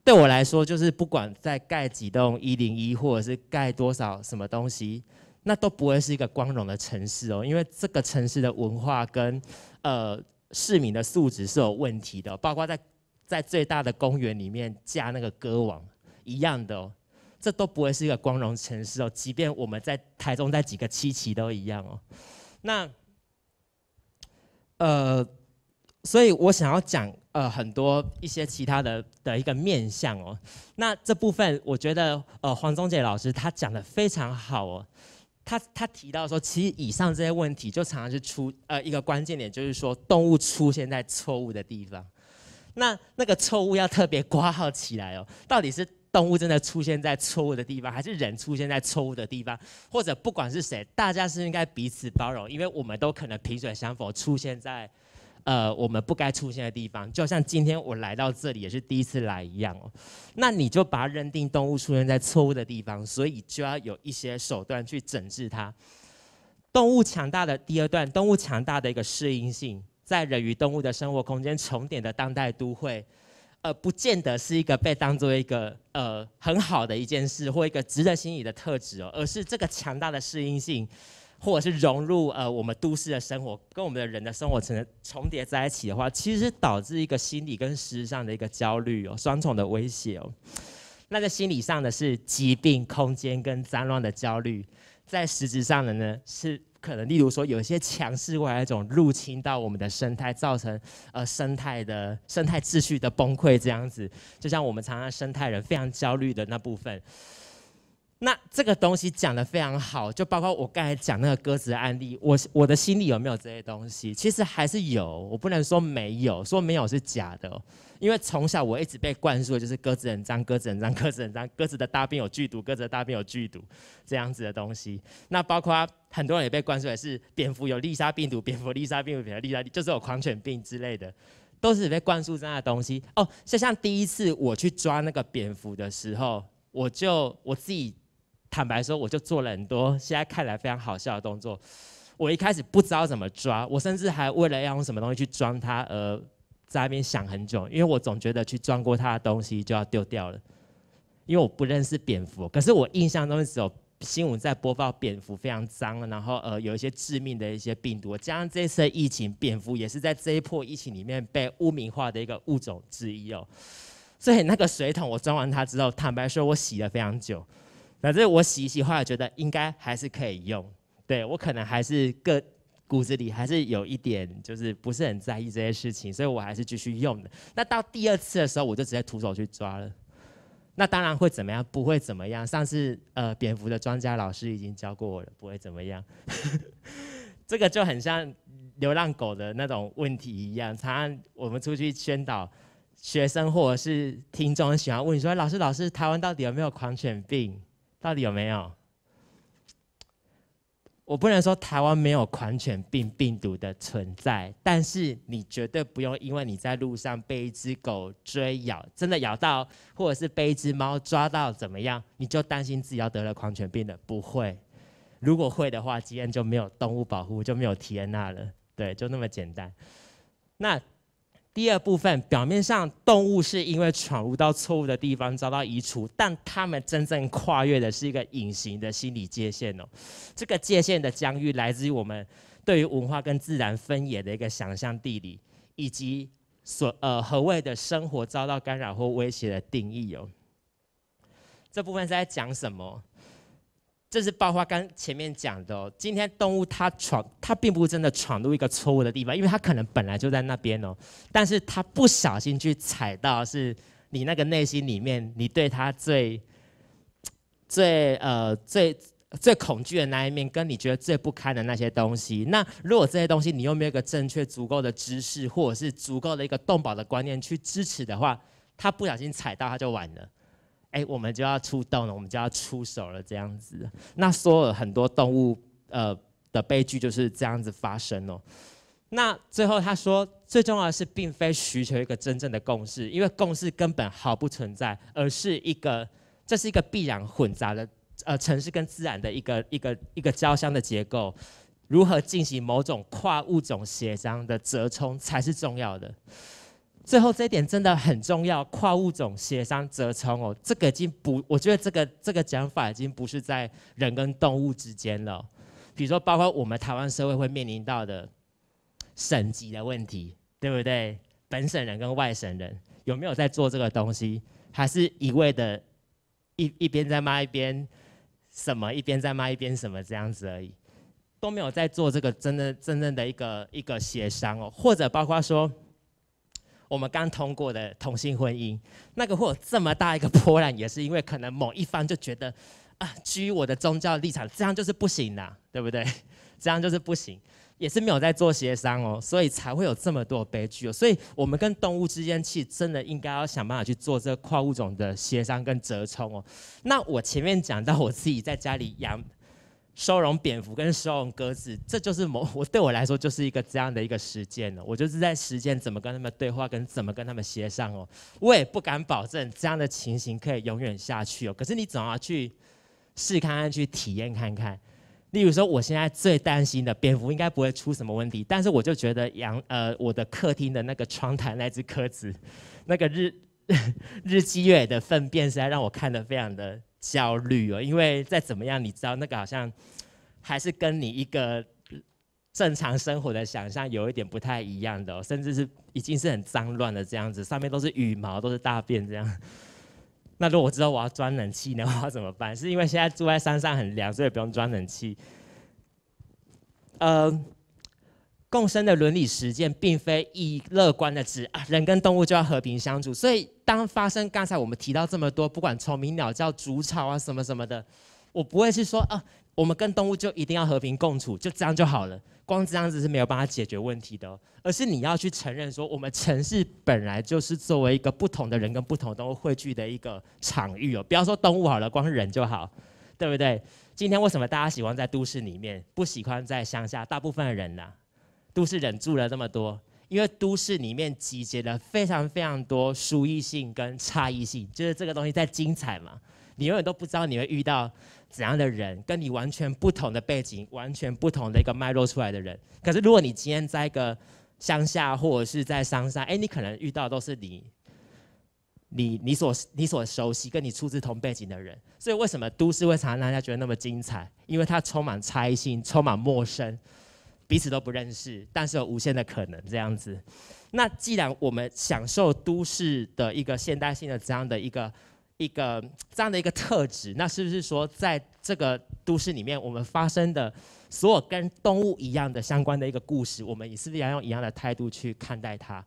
对我来说，就是不管在盖几栋一零一，或者是盖多少什么东西，那都不会是一个光荣的城市哦。因为这个城市的文化跟呃市民的素质是有问题的，包括在。在最大的公园里面架那个歌王一样的哦，这都不会是一个光荣城市哦。即便我们在台中，在几个七期都一样哦。那呃，所以我想要讲呃很多一些其他的的一个面向哦。那这部分我觉得呃黄宗杰老师他讲的非常好哦。他他提到说，其实以上这些问题就常常是出呃一个关键点，就是说动物出现在错误的地方。那那个错误要特别挂号起来哦，到底是动物真的出现在错误的地方，还是人出现在错误的地方，或者不管是谁，大家是应该彼此包容，因为我们都可能萍水相逢，出现在呃我们不该出现的地方，就像今天我来到这里也是第一次来一样哦。那你就把它认定动物出现在错误的地方，所以就要有一些手段去整治它。动物强大的第二段，动物强大的一个适应性。在人与动物的生活空间重叠的当代都会，呃，不见得是一个被当做一个呃很好的一件事，或一个值得心仪的特质哦，而是这个强大的适应性，或者是融入呃我们都市的生活，跟我们的人的生活层重叠在一起的话，其实导致一个心理跟实质上的一个焦虑哦，双重的威胁哦。那在心理上的是疾病空间跟脏乱的焦虑，在实质上的呢是。可能，例如说，有一些强势外来种入侵到我们的生态，造成呃生态的生态秩序的崩溃，这样子，就像我们常常生态人非常焦虑的那部分。那这个东西讲的非常好，就包括我刚才讲那个鸽子案例，我我的心里有没有这些东西？其实还是有，我不能说没有，说没有是假的。因为从小我一直被灌输，的就是鸽子很脏，鸽子很脏，鸽子很脏，鸽子的大便有剧毒，鸽子的大便有剧毒这样子的东西。那包括很多人也被灌输，也是蝙蝠有丽莎病毒，蝙蝠丽莎病毒比较利莎，就是有狂犬病之类的，都是被灌输这样的东西。哦，就像第一次我去抓那个蝙蝠的时候，我就我自己坦白说，我就做了很多现在看来非常好笑的动作。我一开始不知道怎么抓，我甚至还为了要用什么东西去装它而。在那边想很久，因为我总觉得去装过它的东西就要丢掉了，因为我不认识蝙蝠，可是我印象中只有新闻在播报蝙蝠非常脏了，然后呃有一些致命的一些病毒，加上这次疫情，蝙蝠也是在这一波疫情里面被污名化的一个物种之一哦。所以那个水桶我装完它之后，坦白说我洗了非常久，反正我洗一洗后，来觉得应该还是可以用，对我可能还是个。骨子里还是有一点，就是不是很在意这些事情，所以我还是继续用的。那到第二次的时候，我就直接徒手去抓了。那当然会怎么样？不会怎么样。上次呃，蝙蝠的专家老师已经教过我了，不会怎么样。*laughs* 这个就很像流浪狗的那种问题一样。常常我们出去宣导学生或者是听众，喜欢问你说：“老师，老师，台湾到底有没有狂犬病？到底有没有？”我不能说台湾没有狂犬病病毒的存在，但是你绝对不用因为你在路上被一只狗追咬，真的咬到，或者是被一只猫抓到怎么样，你就担心自己要得了狂犬病了。不会，如果会的话，吉恩就没有动物保护，就没有提恩娜了。对，就那么简单。那。第二部分，表面上动物是因为闯入到错误的地方遭到移除，但他们真正跨越的是一个隐形的心理界限哦。这个界限的疆域来自于我们对于文化跟自然分野的一个想象地理，以及所呃何谓的生活遭到干扰或威胁的定义哦。这部分是在讲什么？这是爆发，刚前面讲的。今天动物它闯，它并不是真的闯入一个错误的地方，因为它可能本来就在那边哦。但是它不小心去踩到，是你那个内心里面，你对它最、最、呃、最、最恐惧的那一面，跟你觉得最不堪的那些东西。那如果这些东西你又没有一个正确足够的知识，或者是足够的一个动保的观念去支持的话，它不小心踩到，它就完了。哎，我们就要出动了，我们就要出手了，这样子。那所有很多动物，呃，的悲剧就是这样子发生哦。那最后他说，最重要的是，并非寻求一个真正的共识，因为共识根本毫不存在，而是一个，这是一个必然混杂的，呃，城市跟自然的一个一个一个交相的结构。如何进行某种跨物种协商的折冲才是重要的。最后这一点真的很重要，跨物种协商折冲哦。这个已经不，我觉得这个这个讲法已经不是在人跟动物之间了。比如说，包括我们台湾社会会面临到的省级的问题，对不对？本省人跟外省人有没有在做这个东西？还是一味的，一一边在骂一边什么，一边在骂一边什么这样子而已，都没有在做这个真的真正的一个一个协商哦，或者包括说。我们刚通过的同性婚姻，那个会有这么大一个波澜，也是因为可能某一方就觉得，啊，基于我的宗教立场，这样就是不行的，对不对？*laughs* 这样就是不行，也是没有在做协商哦，所以才会有这么多悲剧哦。所以我们跟动物之间，其实真的应该要想办法去做这跨物种的协商跟折冲哦。那我前面讲到，我自己在家里养。收容蝙蝠跟收容鸽子，这就是某 *laughs* 我对我来说就是一个这样的一个实践了。我就是在实践怎么跟他们对话，跟怎么跟他们协商哦。我也不敢保证这样的情形可以永远下去哦。可是你总要去试看看，去体验看看。例如说，我现在最担心的蝙蝠应该不会出什么问题，但是我就觉得养呃我的客厅的那个窗台那只鸽子，那个日 *laughs* 日积月累的粪便实在让我看得非常的。焦虑哦，因为再怎么样，你知道那个好像还是跟你一个正常生活的想象有一点不太一样的，甚至是已经是很脏乱的这样子，上面都是羽毛，都是大便这样。*laughs* 那如果我知道我要装冷气的话怎么办？是因为现在住在山上很凉，所以不用装冷气。嗯。共生的伦理实践，并非一乐观的指啊，人跟动物就要和平相处。所以，当发生刚才我们提到这么多，不管虫鸣鸟叫、竹草啊什么什么的，我不会是说啊，我们跟动物就一定要和平共处，就这样就好了。光这样子是没有办法解决问题的哦。而是你要去承认说，我们城市本来就是作为一个不同的人跟不同动物汇聚的一个场域哦。不要说动物好了，光是人就好，对不对？今天为什么大家喜欢在都市里面，不喜欢在乡下？大部分的人呢？都市忍住了那么多，因为都市里面集结了非常非常多疏异性跟差异性，就是这个东西在精彩嘛。你永远都不知道你会遇到怎样的人，跟你完全不同的背景、完全不同的一个脉络出来的人。可是如果你今天在一个乡下或者是在山上，哎，你可能遇到都是你、你、你所你所熟悉、跟你出自同背景的人。所以为什么都市会常让大家觉得那么精彩？因为它充满差异性，充满陌生。彼此都不认识，但是有无限的可能这样子。那既然我们享受都市的一个现代性的这样的一个一个这样的一个特质，那是不是说在这个都市里面我们发生的所有跟动物一样的相关的一个故事，我们也是不要用一样的态度去看待它，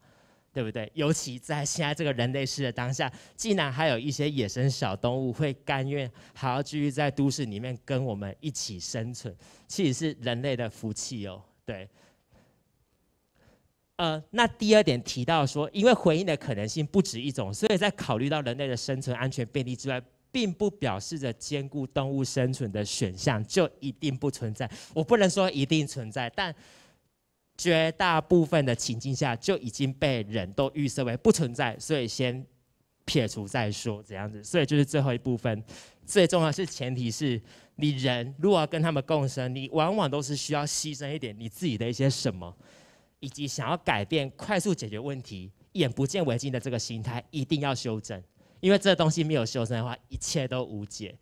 对不对？尤其在现在这个人类世的当下，竟然还有一些野生小动物会甘愿还要继续在都市里面跟我们一起生存，其实是人类的福气哦。对，呃，那第二点提到说，因为回应的可能性不止一种，所以在考虑到人类的生存安全便利之外，并不表示着兼顾动物生存的选项就一定不存在。我不能说一定存在，但绝大部分的情境下就已经被人都预设为不存在，所以先撇除再说，这样子。所以就是最后一部分。最重要是前提是你人如果要跟他们共生，你往往都是需要牺牲一点你自己的一些什么，以及想要改变快速解决问题、眼不见为净的这个心态，一定要修正。因为这东西没有修正的话，一切都无解。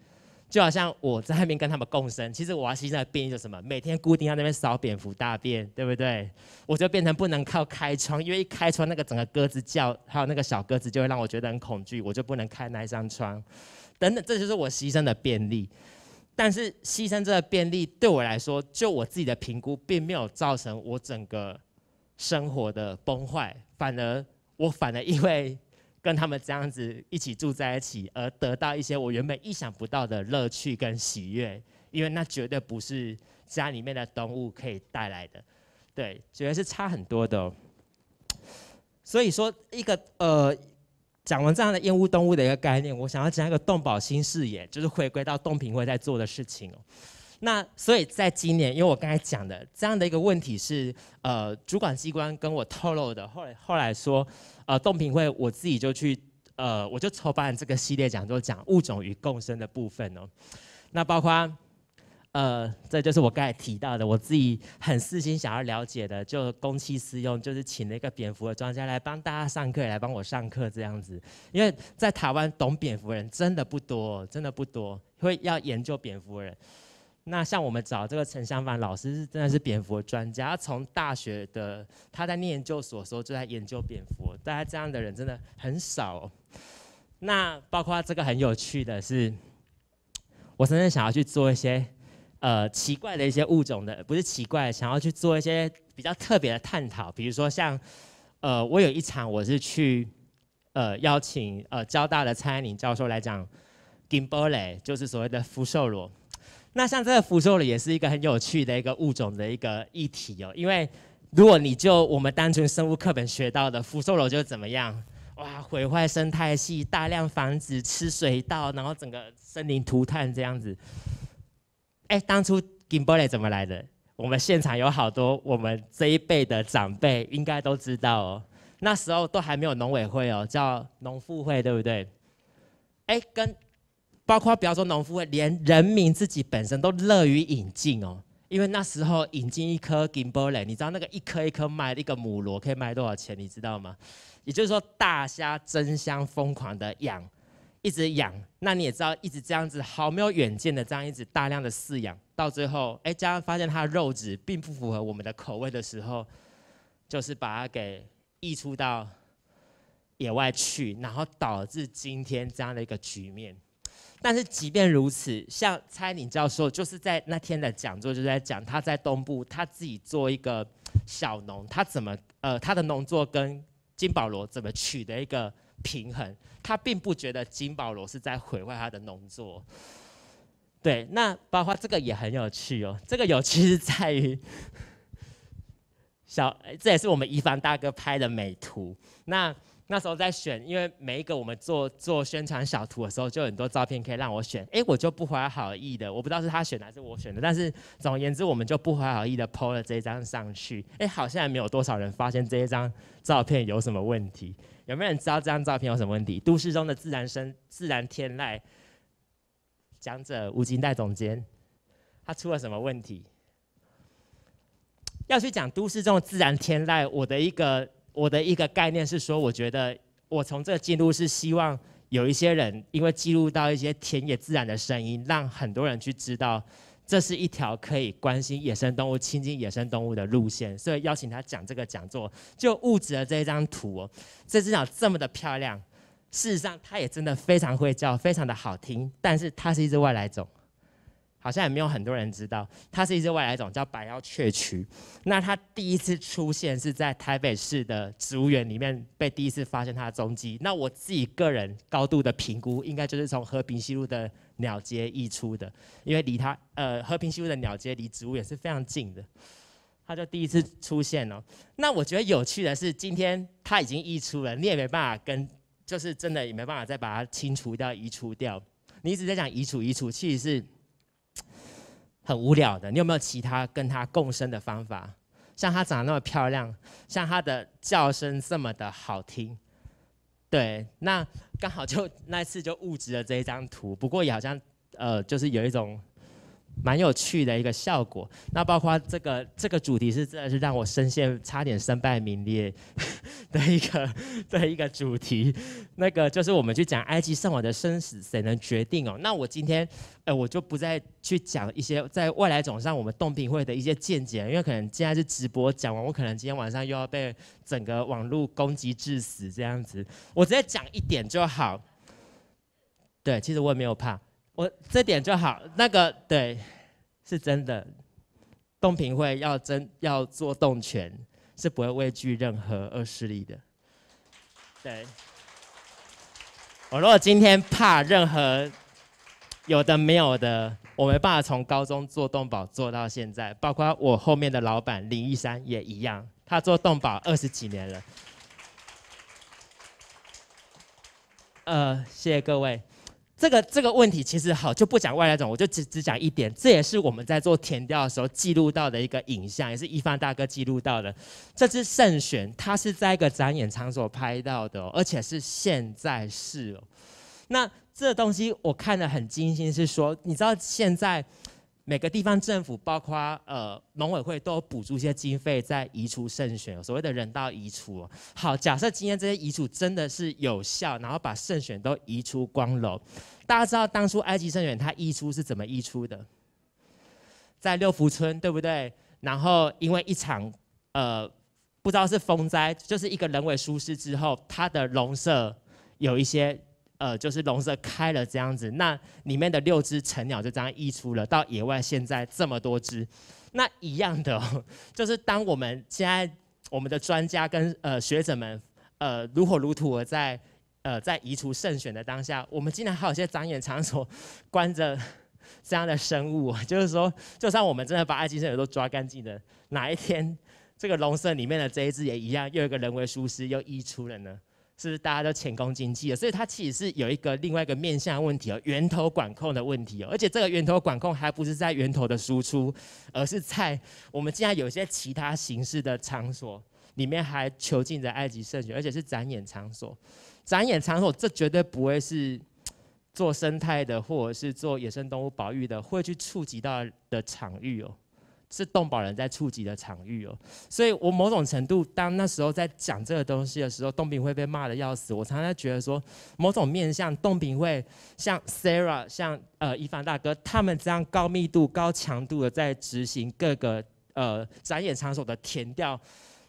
就好像我在那边跟他们共生，其实我要牺牲的变异就什么，每天固定在那边扫蝙蝠大便，对不对？我就变成不能靠开窗，因为一开窗那个整个鸽子叫，还有那个小鸽子就会让我觉得很恐惧，我就不能开那一扇窗。等等，这就是我牺牲的便利，但是牺牲这个便利对我来说，就我自己的评估，并没有造成我整个生活的崩坏，反而我反而因为跟他们这样子一起住在一起，而得到一些我原本意想不到的乐趣跟喜悦，因为那绝对不是家里面的动物可以带来的，对，绝对是差很多的，所以说一个呃。讲完这样的厌恶动物的一个概念，我想要讲一个动保新视野，就是回归到动品会在做的事情哦。那所以在今年，因为我刚才讲的这样的一个问题是，呃，主管机关跟我透露的，后来后来说，呃，动品会我自己就去，呃，我就筹办这个系列讲座，讲物种与共生的部分哦。那包括。呃，这就是我刚才提到的，我自己很私心想要了解的，就公器私用，就是请了一个蝙蝠的专家来帮大家上课，也来帮我上课这样子。因为在台湾懂蝙蝠人真的不多，真的不多，会要研究蝙蝠的人。那像我们找这个陈相凡老师是真的是蝙蝠专家，他从大学的他在念研究所的时候就在研究蝙蝠，大家这样的人真的很少。那包括这个很有趣的是，我真的想要去做一些。呃，奇怪的一些物种的，不是奇怪，想要去做一些比较特别的探讨，比如说像，呃，我有一场我是去，呃，邀请呃，交大的蔡安岭教授来讲，金布尔，就是所谓的福寿螺。那像这个福寿螺也是一个很有趣的一个物种的一个议题哦，因为如果你就我们单纯生物课本学到的福寿螺就怎么样，哇，毁坏生态系，大量繁殖，吃水稻，然后整个生灵涂炭这样子。哎，当初 g i 金布尔怎么来的？我们现场有好多我们这一辈的长辈应该都知道哦。那时候都还没有农委会哦，叫农妇会，对不对？哎，跟包括不要说农妇会，连人民自己本身都乐于引进哦。因为那时候引进一颗金布尔，你知道那个一颗一颗卖一个母螺可以卖多少钱？你知道吗？也就是说，大虾争相疯狂的养。一直养，那你也知道，一直这样子好没有远见的这样一直大量的饲养，到最后，哎，加上发现它的肉质并不符合我们的口味的时候，就是把它给溢出到野外去，然后导致今天这样的一个局面。但是即便如此，像蔡宁教授就是在那天的讲座就在讲，他在东部他自己做一个小农，他怎么呃他的农作跟金保罗怎么取得一个。平衡，他并不觉得金保罗是在毁坏他的农作。对，那包括这个也很有趣哦。这个有趣是在于小，这也是我们一凡大哥拍的美图。那那时候在选，因为每一个我们做做宣传小图的时候，就很多照片可以让我选。哎，我就不怀好意的，我不知道是他选的还是我选的，但是总而言之，我们就不怀好意的 PO 了这一张上去。哎，好，像也没有多少人发现这一张照片有什么问题。有没有人知道这张照片有什么问题？都市中的自然声、自然天籁，讲者吴金代总监，他出了什么问题？要去讲都市中的自然天籁，我的一个我的一个概念是说，我觉得我从这个记录是希望有一些人，因为记录到一些田野自然的声音，让很多人去知道。这是一条可以关心野生动物、亲近野生动物的路线，所以邀请他讲这个讲座。就物质的这张图，这只鸟这么的漂亮，事实上它也真的非常会叫，非常的好听，但是它是一只外来种。好像也没有很多人知道，它是一只外来种，叫白腰雀鸲。那它第一次出现是在台北市的植物园里面被第一次发现它的踪迹。那我自己个人高度的评估，应该就是从和平西路的鸟街溢出的，因为离它呃和平西路的鸟街离植物园是非常近的。它就第一次出现哦。那我觉得有趣的是，今天它已经溢出了，你也没办法跟，就是真的也没办法再把它清除掉、移除掉。你一直在讲移除、移除，其实是。很无聊的，你有没有其他跟他共生的方法？像他长得那么漂亮，像他的叫声这么的好听，对，那刚好就那一次就误植了这一张图，不过也好像呃，就是有一种。蛮有趣的一个效果，那包括这个这个主题是真的是让我深陷差点身败名裂 *laughs* 的一个的一个主题，那个就是我们去讲埃及上王的生死谁能决定哦？那我今天，呃我就不再去讲一些在未来总上我们冻品会的一些见解，因为可能现在是直播讲完，我可能今天晚上又要被整个网络攻击致死这样子，我直接讲一点就好。对，其实我也没有怕。我这点就好，那个对，是真的。冻平会要真要做动权，是不会畏惧任何恶势力的。对。我如果今天怕任何有的没有的，我没办法从高中做动保做到现在，包括我后面的老板林玉山也一样，他做动保二十几年了。呃，谢谢各位。这个这个问题其实好，就不讲外来种，我就只只讲一点。这也是我们在做填调的时候记录到的一个影像，也是一帆大哥记录到的。这只圣选，它是在一个展演场所拍到的，而且是现在是。那这东西我看得很精心，是说你知道现在。每个地方政府，包括呃农委会，都补助一些经费在移除剩选，所谓的人道移除。好，假设今天这些移除真的是有效，然后把剩选都移出光了，大家知道当初埃及剩选它移出是怎么移出的？在六福村，对不对？然后因为一场呃不知道是风灾，就是一个人为疏失之后，它的农舍有一些。呃，就是笼子开了这样子，那里面的六只成鸟就这样溢出了，到野外现在这么多只，那一样的，*laughs* 就是当我们现在我们的专家跟呃学者们呃如火如荼的在呃在移除慎选的当下，我们竟然还有些展演场所关着这样的生物，*laughs* 就是说，就算我们真的把爱及生鸟都抓干净了，哪一天这个笼子里面的这一只也一样，又有个人为疏失又溢出了呢？是不是大家都前功尽弃了？所以它其实是有一个另外一个面向问题哦，源头管控的问题哦。而且这个源头管控还不是在源头的输出，而是在我们竟然有一些其他形式的场所里面还囚禁着埃及圣血，而且是展演场所。展演场所这绝对不会是做生态的或者是做野生动物保育的会去触及到的场域哦。是动保人在触及的场域哦，所以我某种程度当那时候在讲这个东西的时候，冻品会被骂的要死。我常常觉得说，某种面向冻品会像 Sarah、像呃一凡大哥他们这样高密度、高强度的在执行各个呃展演场所的填调，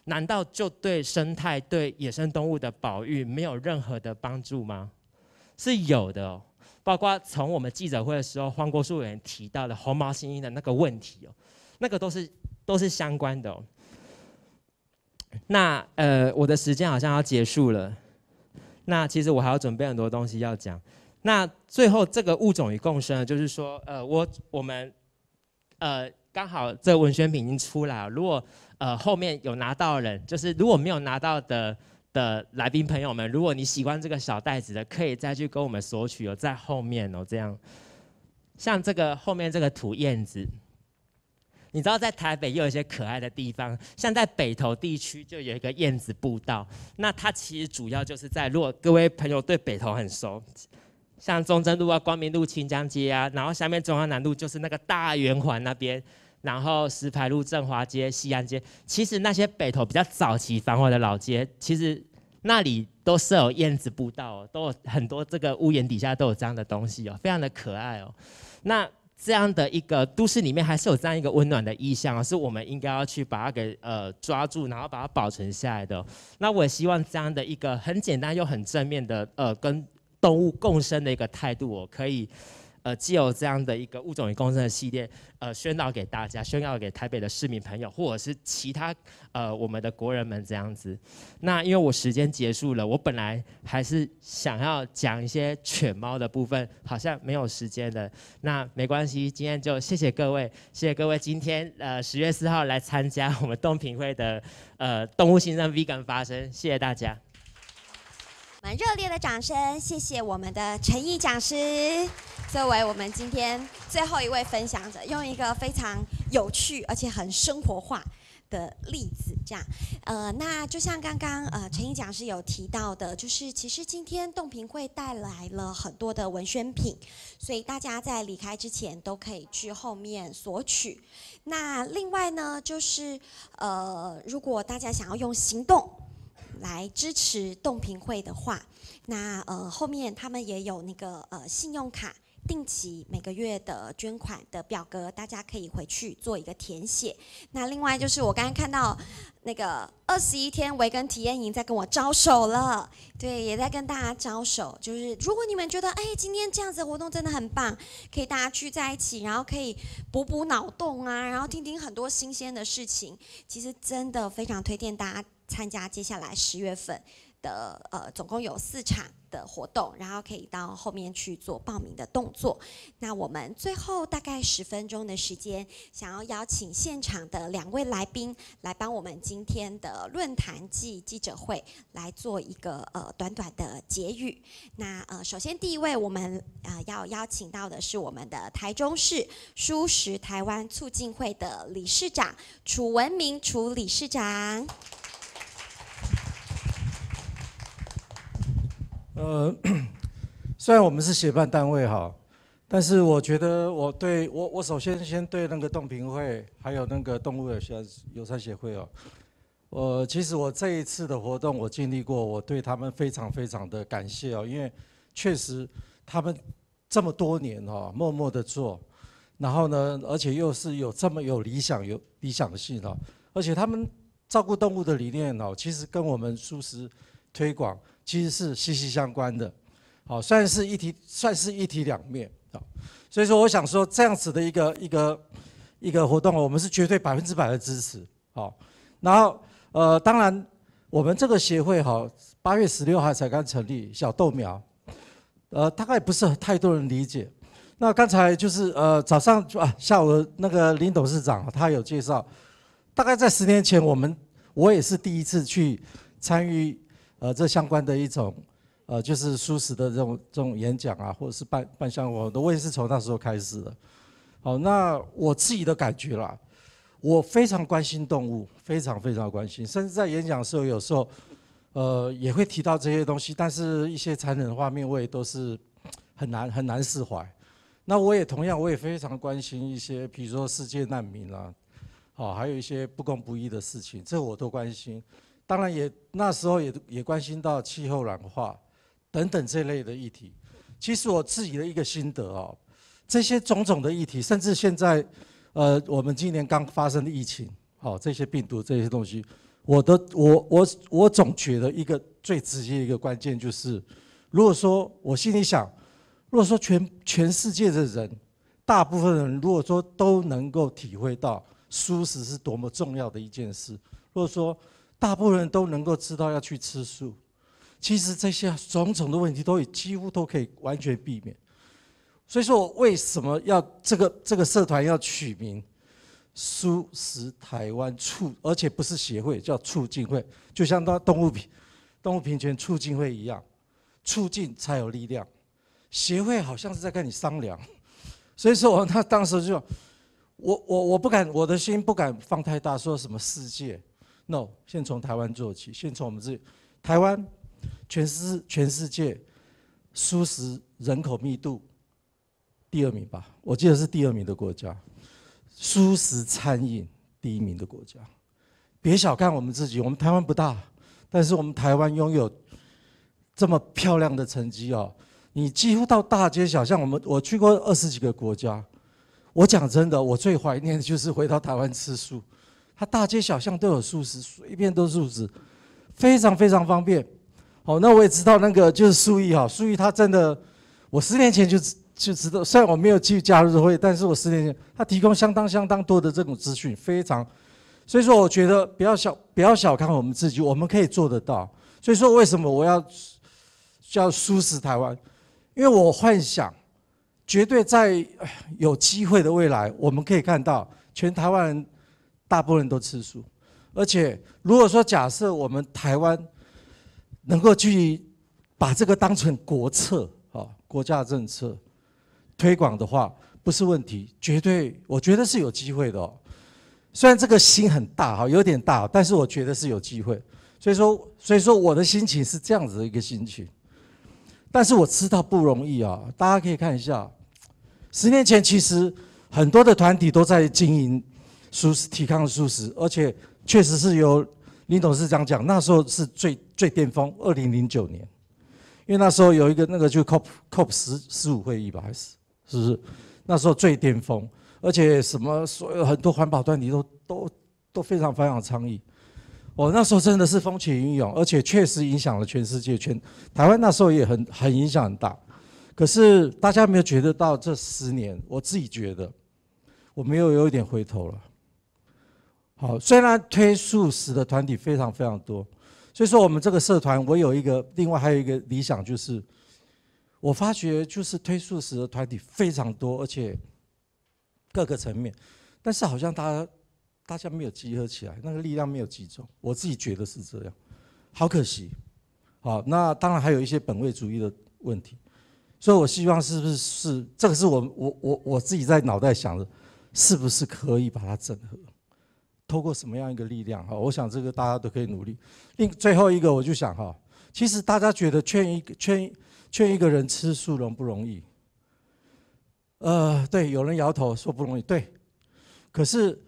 难道就对生态、对野生动物的保育没有任何的帮助吗？是有的，哦。包括从我们记者会的时候，黄国树委员提到的红毛猩猩的那个问题哦。那个都是都是相关的哦。那呃，我的时间好像要结束了。那其实我还要准备很多东西要讲。那最后这个物种与共生，就是说呃，我我们呃，刚好这文宣品已经出来了。如果呃后面有拿到的人，就是如果没有拿到的的来宾朋友们，如果你喜欢这个小袋子的，可以再去跟我们索取哦，在后面哦这样。像这个后面这个土燕子。你知道在台北又有一些可爱的地方，像在北投地区就有一个燕子步道。那它其实主要就是在，如果各位朋友对北投很熟，像中正路啊、光明路、清江街啊，然后下面中央南路就是那个大圆环那边，然后石牌路、振华街、西安街，其实那些北投比较早期繁华的老街，其实那里都设有燕子步道，都有很多这个屋檐底下都有这样的东西哦，非常的可爱哦。那这样的一个都市里面，还是有这样一个温暖的意象，是我们应该要去把它给呃抓住，然后把它保存下来的。那我也希望这样的一个很简单又很正面的呃，跟动物共生的一个态度，我可以。呃，既有这样的一个物种与共生的系列，呃，宣导给大家，宣告给台北的市民朋友，或者是其他呃我们的国人们这样子。那因为我时间结束了，我本来还是想要讲一些犬猫的部分，好像没有时间了。那没关系，今天就谢谢各位，谢谢各位今天呃十月四号来参加我们东品会的呃动物新生 Vegan 发声，谢谢大家。我们热烈的掌声，谢谢我们的陈毅讲师作为我们今天最后一位分享者，用一个非常有趣而且很生活化的例子，这样，呃，那就像刚刚呃陈毅讲师有提到的，就是其实今天洞平会带来了很多的文宣品，所以大家在离开之前都可以去后面索取。那另外呢，就是呃，如果大家想要用行动。来支持动贫会的话，那呃后面他们也有那个呃信用卡定期每个月的捐款的表格，大家可以回去做一个填写。那另外就是我刚刚看到那个二十一天维根体验营在跟我招手了，对，也在跟大家招手。就是如果你们觉得哎今天这样子活动真的很棒，可以大家聚在一起，然后可以补补脑洞啊，然后听听很多新鲜的事情，其实真的非常推荐大家。参加接下来十月份的呃，总共有四场的活动，然后可以到后面去做报名的动作。那我们最后大概十分钟的时间，想要邀请现场的两位来宾来帮我们今天的论坛暨记者会来做一个呃短短的结语。那呃，首先第一位我们啊要邀请到的是我们的台中市舒适台湾促进会的理事长楚文明楚理事长。呃，*coughs* 虽然我们是协办单位哈，但是我觉得我对我我首先先对那个动物会，还有那个动物友善友善协会哦，我其实我这一次的活动我经历过，我对他们非常非常的感谢哦，因为确实他们这么多年哈默默的做，然后呢，而且又是有这么有理想有理想性哦，而且他们照顾动物的理念哦，其实跟我们素食推广。其实是息息相关的，好，算是一体，算是一体两面啊。所以说，我想说这样子的一个一个一个活动，我们是绝对百分之百的支持。好，然后呃，当然我们这个协会哈，八月十六号才刚成立，小豆苗，呃，大概不是太多人理解。那刚才就是呃，早上啊，下午那个林董事长他有介绍，大概在十年前，我们我也是第一次去参与。呃，这相关的一种，呃，就是舒适的这种这种演讲啊，或者是办办相关的，我也是从那时候开始的。好，那我自己的感觉啦，我非常关心动物，非常非常关心，甚至在演讲的时候，有时候，呃，也会提到这些东西，但是一些残忍的画面，我也都是很难很难释怀。那我也同样，我也非常关心一些，比如说世界难民啦，好，还有一些不公不义的事情，这我都关心。当然，也那时候也也关心到气候软化等等这类的议题。其实我自己的一个心得哦，这些种种的议题，甚至现在，呃，我们今年刚发生的疫情，好，这些病毒这些东西，我的我我我总觉得一个最直接一个关键就是，如果说我心里想，如果说全全世界的人，大部分人如果说都能够体会到舒适是多么重要的一件事，或者说。大部分人都能够知道要去吃素，其实这些种种的问题都几乎都可以完全避免。所以说我为什么要这个这个社团要取名“素食台湾促”，而且不是协会，叫促进会，就相当动物平动物平权促进会一样，促进才有力量。协会好像是在跟你商量。所以说我他当时就，我我我不敢，我的心不敢放太大，说什么世界。No，先从台湾做起，先从我们自己。台湾，全世全世界，素食人口密度第二名吧，我记得是第二名的国家，素食餐饮第一名的国家。别小看我们自己，我们台湾不大，但是我们台湾拥有这么漂亮的成绩哦。你几乎到大街小巷，我们我去过二十几个国家，我讲真的，我最怀念的就是回到台湾吃素。它大街小巷都有素食，随便都素食，非常非常方便。好，那我也知道那个就是数亿哈，数亿他真的，我十年前就就知道，虽然我没有去加入会，但是我十年前他提供相当相当多的这种资讯，非常。所以说，我觉得不要小不要小看我们自己，我们可以做得到。所以说，为什么我要叫舒适台湾？因为我幻想，绝对在有机会的未来，我们可以看到全台湾人。大部分人都吃素，而且如果说假设我们台湾能够去把这个当成国策啊、国家政策推广的话，不是问题，绝对我觉得是有机会的。虽然这个心很大，哈，有点大，但是我觉得是有机会。所以说，所以说我的心情是这样子的一个心情，但是我知道不容易啊。大家可以看一下，十年前其实很多的团体都在经营。舒，食、提康舒适，而且确实是由林董事长讲，那时候是最最巅峰，二零零九年，因为那时候有一个那个就 COP COP 十十五会议吧，还是是不是？那时候最巅峰，而且什么所有很多环保团体都都都非常非常倡议，哦，那时候真的是风起云涌，而且确实影响了全世界，全台湾那时候也很很影响很大。可是大家没有觉得到这十年，我自己觉得我没有有一点回头了。好，虽然推素食的团体非常非常多，所以说我们这个社团，我有一个另外还有一个理想，就是我发觉就是推素食的团体非常多，而且各个层面，但是好像大家大家没有集合起来，那个力量没有集中，我自己觉得是这样，好可惜，好，那当然还有一些本位主义的问题，所以我希望是不是是这个是我我我我自己在脑袋想的，是不是可以把它整合？透过什么样一个力量？哈，我想这个大家都可以努力。另最后一个，我就想哈，其实大家觉得劝一个劝劝一个人吃素容不容易。呃，对，有人摇头说不容易。对，可是，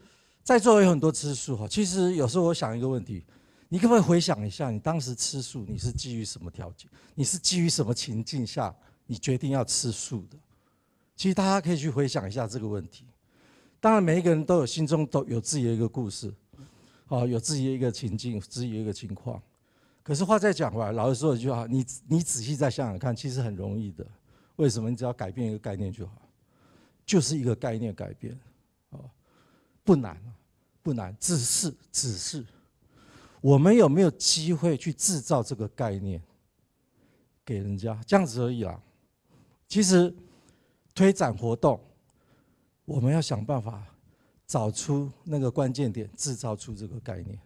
在座有很多吃素哈。其实有时候我想一个问题，你可不可以回想一下，你当时吃素，你是基于什么条件？你是基于什么情境下，你决定要吃素的？其实大家可以去回想一下这个问题。当然，每一个人都有心中都有自己的一个故事，啊，有自己的一个情境，自己的一个情况。可是话再讲回来，老师说一句话，你你仔细再想想看，其实很容易的。为什么？你只要改变一个概念就好，就是一个概念改变，哦，不难，不难，只是只是，我们有没有机会去制造这个概念，给人家这样子而已啦。其实推展活动。我们要想办法找出那个关键点，制造出这个概念，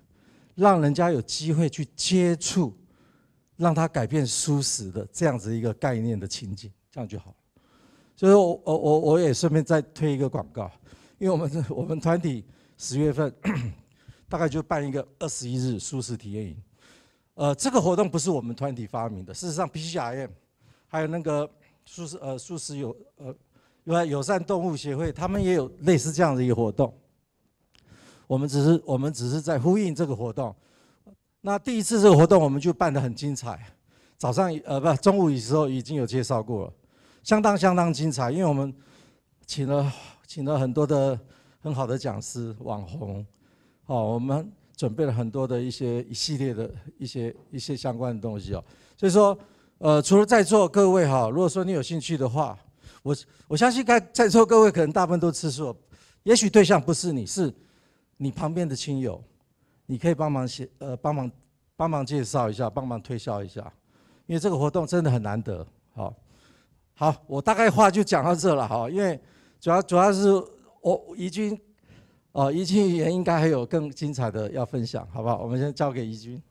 让人家有机会去接触，让他改变舒适的这样子一个概念的情景，这样就好所以，我我我也顺便再推一个广告，因为我们我们团体十月份 *coughs* 大概就办一个二十一日舒适体验营。呃，这个活动不是我们团体发明的，事实上，B C R M 还有那个舒适呃舒适有呃。另外，友善动物协会他们也有类似这样的一个活动。我们只是我们只是在呼应这个活动。那第一次这个活动我们就办得很精彩，早上呃不，中午时候已经有介绍过了，相当相当精彩，因为我们请了请了很多的很好的讲师、网红，哦，我们准备了很多的一些一系列的一些一些相关的东西哦。所以说，呃，除了在座各位哈，如果说你有兴趣的话。我我相信在在座各位可能大部分都吃素，也许对象不是你，是，你旁边的亲友，你可以帮忙写呃，帮忙帮忙介绍一下，帮忙推销一下，因为这个活动真的很难得。好，好，我大概话就讲到这了哈，因为主要主要是我怡君，哦，怡君语言应该还有更精彩的要分享，好不好？我们先交给怡君。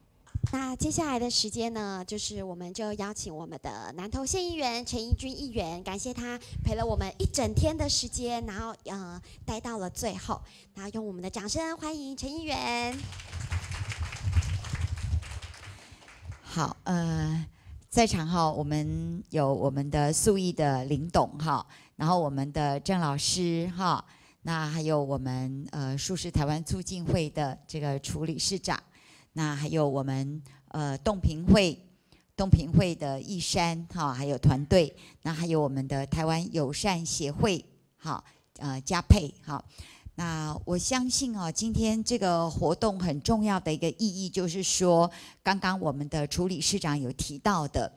那接下来的时间呢，就是我们就邀请我们的南投县议员陈义君议员，感谢他陪了我们一整天的时间，然后呃待到了最后，然后用我们的掌声欢迎陈议员。好，呃，在场哈，我们有我们的素艺的林董哈，然后我们的郑老师哈，那还有我们呃舒适台湾促进会的这个处理市长。那还有我们呃洞平会，洞平会的义山哈，还有团队，那还有我们的台湾友善协会，好呃嘉配好，那我相信啊，今天这个活动很重要的一个意义就是说，刚刚我们的处理市长有提到的，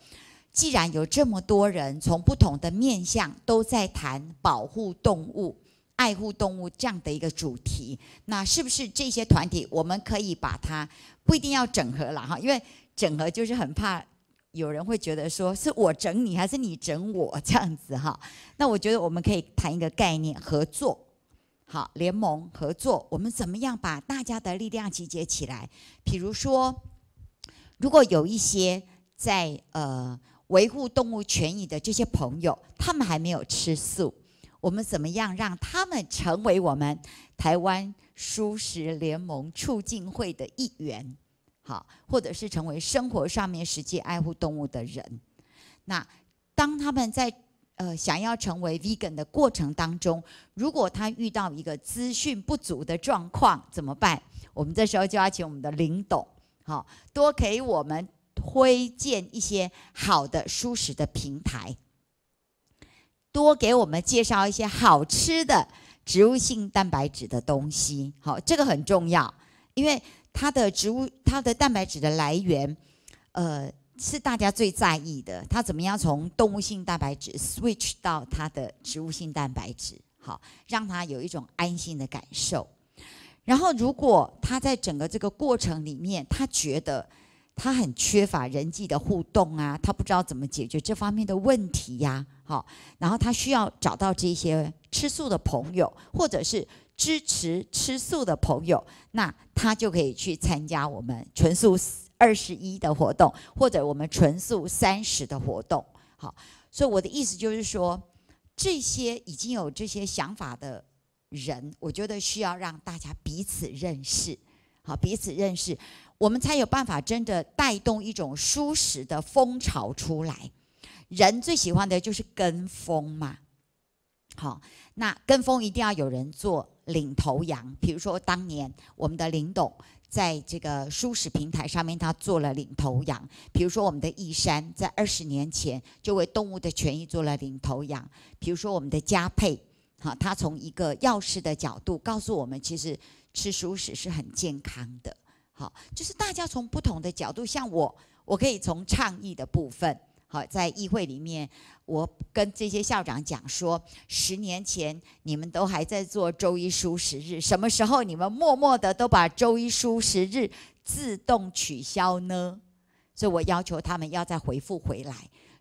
既然有这么多人从不同的面向都在谈保护动物、爱护动物这样的一个主题，那是不是这些团体我们可以把它？不一定要整合了哈，因为整合就是很怕有人会觉得说是我整你，还是你整我这样子哈。那我觉得我们可以谈一个概念，合作，好联盟合作。我们怎么样把大家的力量集结起来？比如说，如果有一些在呃维护动物权益的这些朋友，他们还没有吃素，我们怎么样让他们成为我们台湾？蔬食联盟促进会的一员，好，或者是成为生活上面实际爱护动物的人。那当他们在呃想要成为 vegan 的过程当中，如果他遇到一个资讯不足的状况，怎么办？我们这时候就要请我们的林董，好多给我们推荐一些好的蔬食的平台，多给我们介绍一些好吃的。植物性蛋白质的东西，好，这个很重要，因为它的植物、它的蛋白质的来源，呃，是大家最在意的。它怎么样从动物性蛋白质 switch 到它的植物性蛋白质，好，让它有一种安心的感受。然后，如果他在整个这个过程里面，他觉得，他很缺乏人际的互动啊，他不知道怎么解决这方面的问题呀。好，然后他需要找到这些吃素的朋友，或者是支持吃素的朋友，那他就可以去参加我们纯素二十一的活动，或者我们纯素三十的活动。好，所以我的意思就是说，这些已经有这些想法的人，我觉得需要让大家彼此认识，好，彼此认识。我们才有办法真的带动一种舒适的风潮出来。人最喜欢的就是跟风嘛。好，那跟风一定要有人做领头羊。比如说，当年我们的林董在这个舒适平台上面，他做了领头羊。比如说，我们的易山在二十年前就为动物的权益做了领头羊。比如说，我们的嘉佩，哈，他从一个药师的角度告诉我们，其实吃熟食是很健康的。好，就是大家从不同的角度，像我，我可以从倡议的部分，好，在议会里面，我跟这些校长讲说，十年前你们都还在做周一疏十日，什么时候你们默默的都把周一疏十日自动取消呢？所以我要求他们要再回复回来。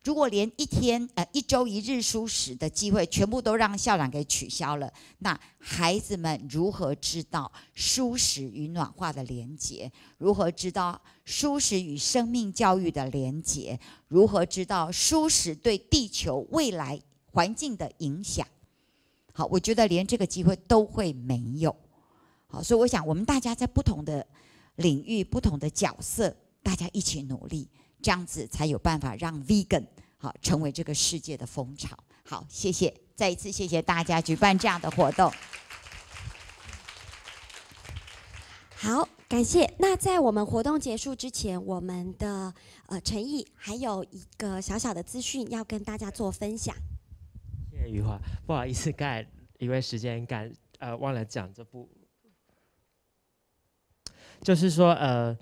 如果连一天、呃一周一日舒食的机会，全部都让校长给取消了，那孩子们如何知道舒食与暖化的连结？如何知道舒食与生命教育的连结？如何知道舒食对地球未来环境的影响？好，我觉得连这个机会都会没有。好，所以我想，我们大家在不同的领域、不同的角色，大家一起努力。这样子才有办法让 vegan 好成为这个世界的风潮。好，谢谢，再一次谢谢大家举办这样的活动。好，感谢。那在我们活动结束之前，我们的呃陈毅还有一个小小的资讯要跟大家做分享。谢谢于华，不好意思，刚才因为时间赶，呃，忘了讲这部，就是说呃。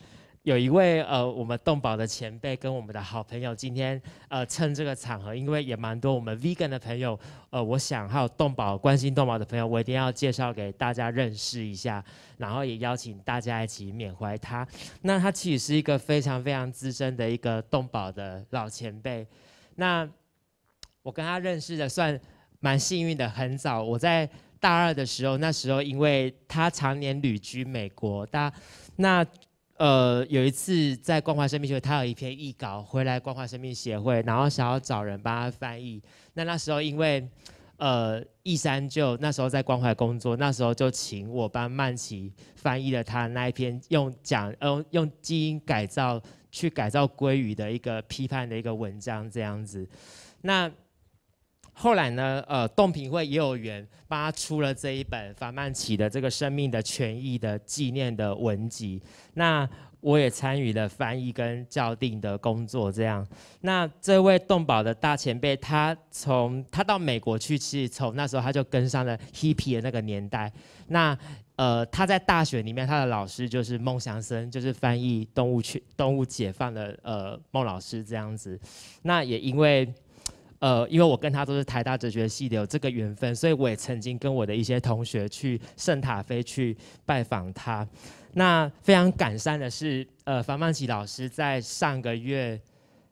有一位呃，我们动保的前辈跟我们的好朋友，今天呃，趁这个场合，因为也蛮多我们 vegan 的朋友，呃，我想还有动保关心动保的朋友，我一定要介绍给大家认识一下，然后也邀请大家一起缅怀他。那他其实是一个非常非常资深的一个动保的老前辈。那我跟他认识的算蛮幸运的，很早我在大二的时候，那时候因为他常年旅居美国，大那。呃，有一次在关怀生命协会，他有一篇译稿回来关怀生命协会，然后想要找人帮他翻译。那那时候因为，呃，易山就那时候在关怀工作，那时候就请我帮曼奇翻译了他那一篇用讲呃用基因改造去改造鲑鱼的一个批判的一个文章这样子，那。后来呢，呃，洞品会也有缘，帮他出了这一本法曼奇的这个生命的权益的纪念的文集。那我也参与了翻译跟校订的工作，这样。那这位动保的大前辈，他从他到美国去，从那时候他就跟上了 hippie 的那个年代。那呃，他在大学里面，他的老师就是孟祥生，就是翻译动物去动物解放的呃孟老师这样子。那也因为。呃，因为我跟他都是台大哲学系的有这个缘分，所以我也曾经跟我的一些同学去圣塔菲去拜访他。那非常感伤的是，呃，樊曼琪老师在上个月，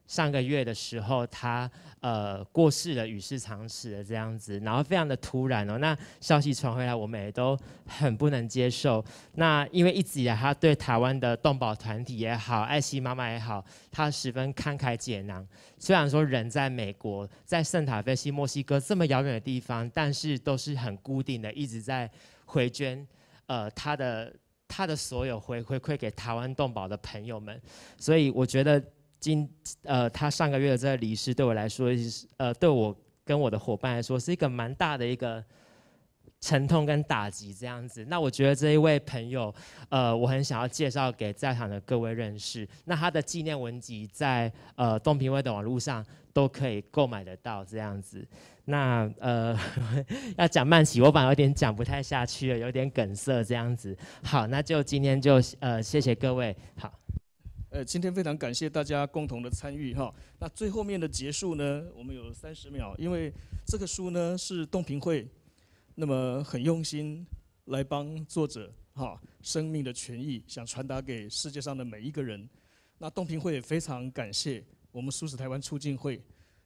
上个月的时候他。呃，过世了，与世长辞了，这样子，然后非常的突然哦。那消息传回来，我们也都很不能接受。那因为一直以来，他对台湾的动保团体也好，爱心妈妈也好，他十分慷慨解囊。虽然说人在美国，在圣塔菲西墨西哥这么遥远的地方，但是都是很固定的，一直在回捐，呃，他的他的所有回回馈给台湾动保的朋友们。所以我觉得。今呃，他上个月的这个离世，对我来说是呃，对我跟我的伙伴来说，是一个蛮大的一个沉痛跟打击这样子。那我觉得这一位朋友，呃，我很想要介绍给在场的各位认识。那他的纪念文集在呃东平卫的网络上都可以购买得到这样子。那呃，*laughs* 要讲曼奇，我反而有点讲不太下去了，有点梗塞这样子。好，那就今天就呃谢谢各位，好。呃，今天非常感谢大家共同的参与哈。那最后面的结束呢，我们有三十秒，因为这个书呢是洞平会，那么很用心来帮作者哈生命的权益，想传达给世界上的每一个人。那洞平会也非常感谢我们苏氏台湾促进会，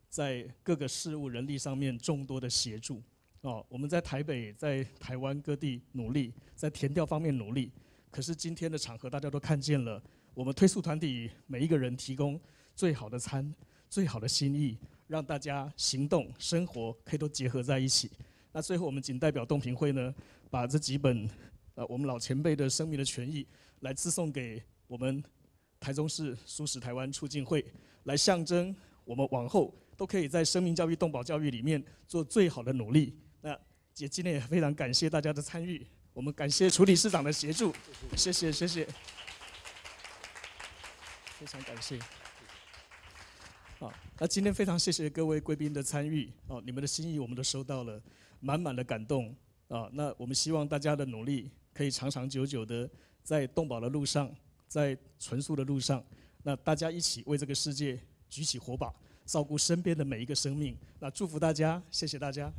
在各个事务人力上面众多的协助。哦，我们在台北，在台湾各地努力，在填调方面努力。可是今天的场合大家都看见了。我们推素团体每一个人提供最好的餐、最好的心意，让大家行动、生活可以都结合在一起。那最后，我们仅代表洞品会呢，把这几本呃我们老前辈的生命的权益，来赠送给我们台中市素食台湾促进会，来象征我们往后都可以在生命教育、动保教育里面做最好的努力。那也今天也非常感谢大家的参与，我们感谢处理市长的协助，谢谢谢谢。非常感谢。好，那今天非常谢谢各位贵宾的参与。哦，你们的心意我们都收到了，满满的感动。啊，那我们希望大家的努力可以长长久久的在动保的路上，在纯素的路上，那大家一起为这个世界举起火把，照顾身边的每一个生命。那祝福大家，谢谢大家。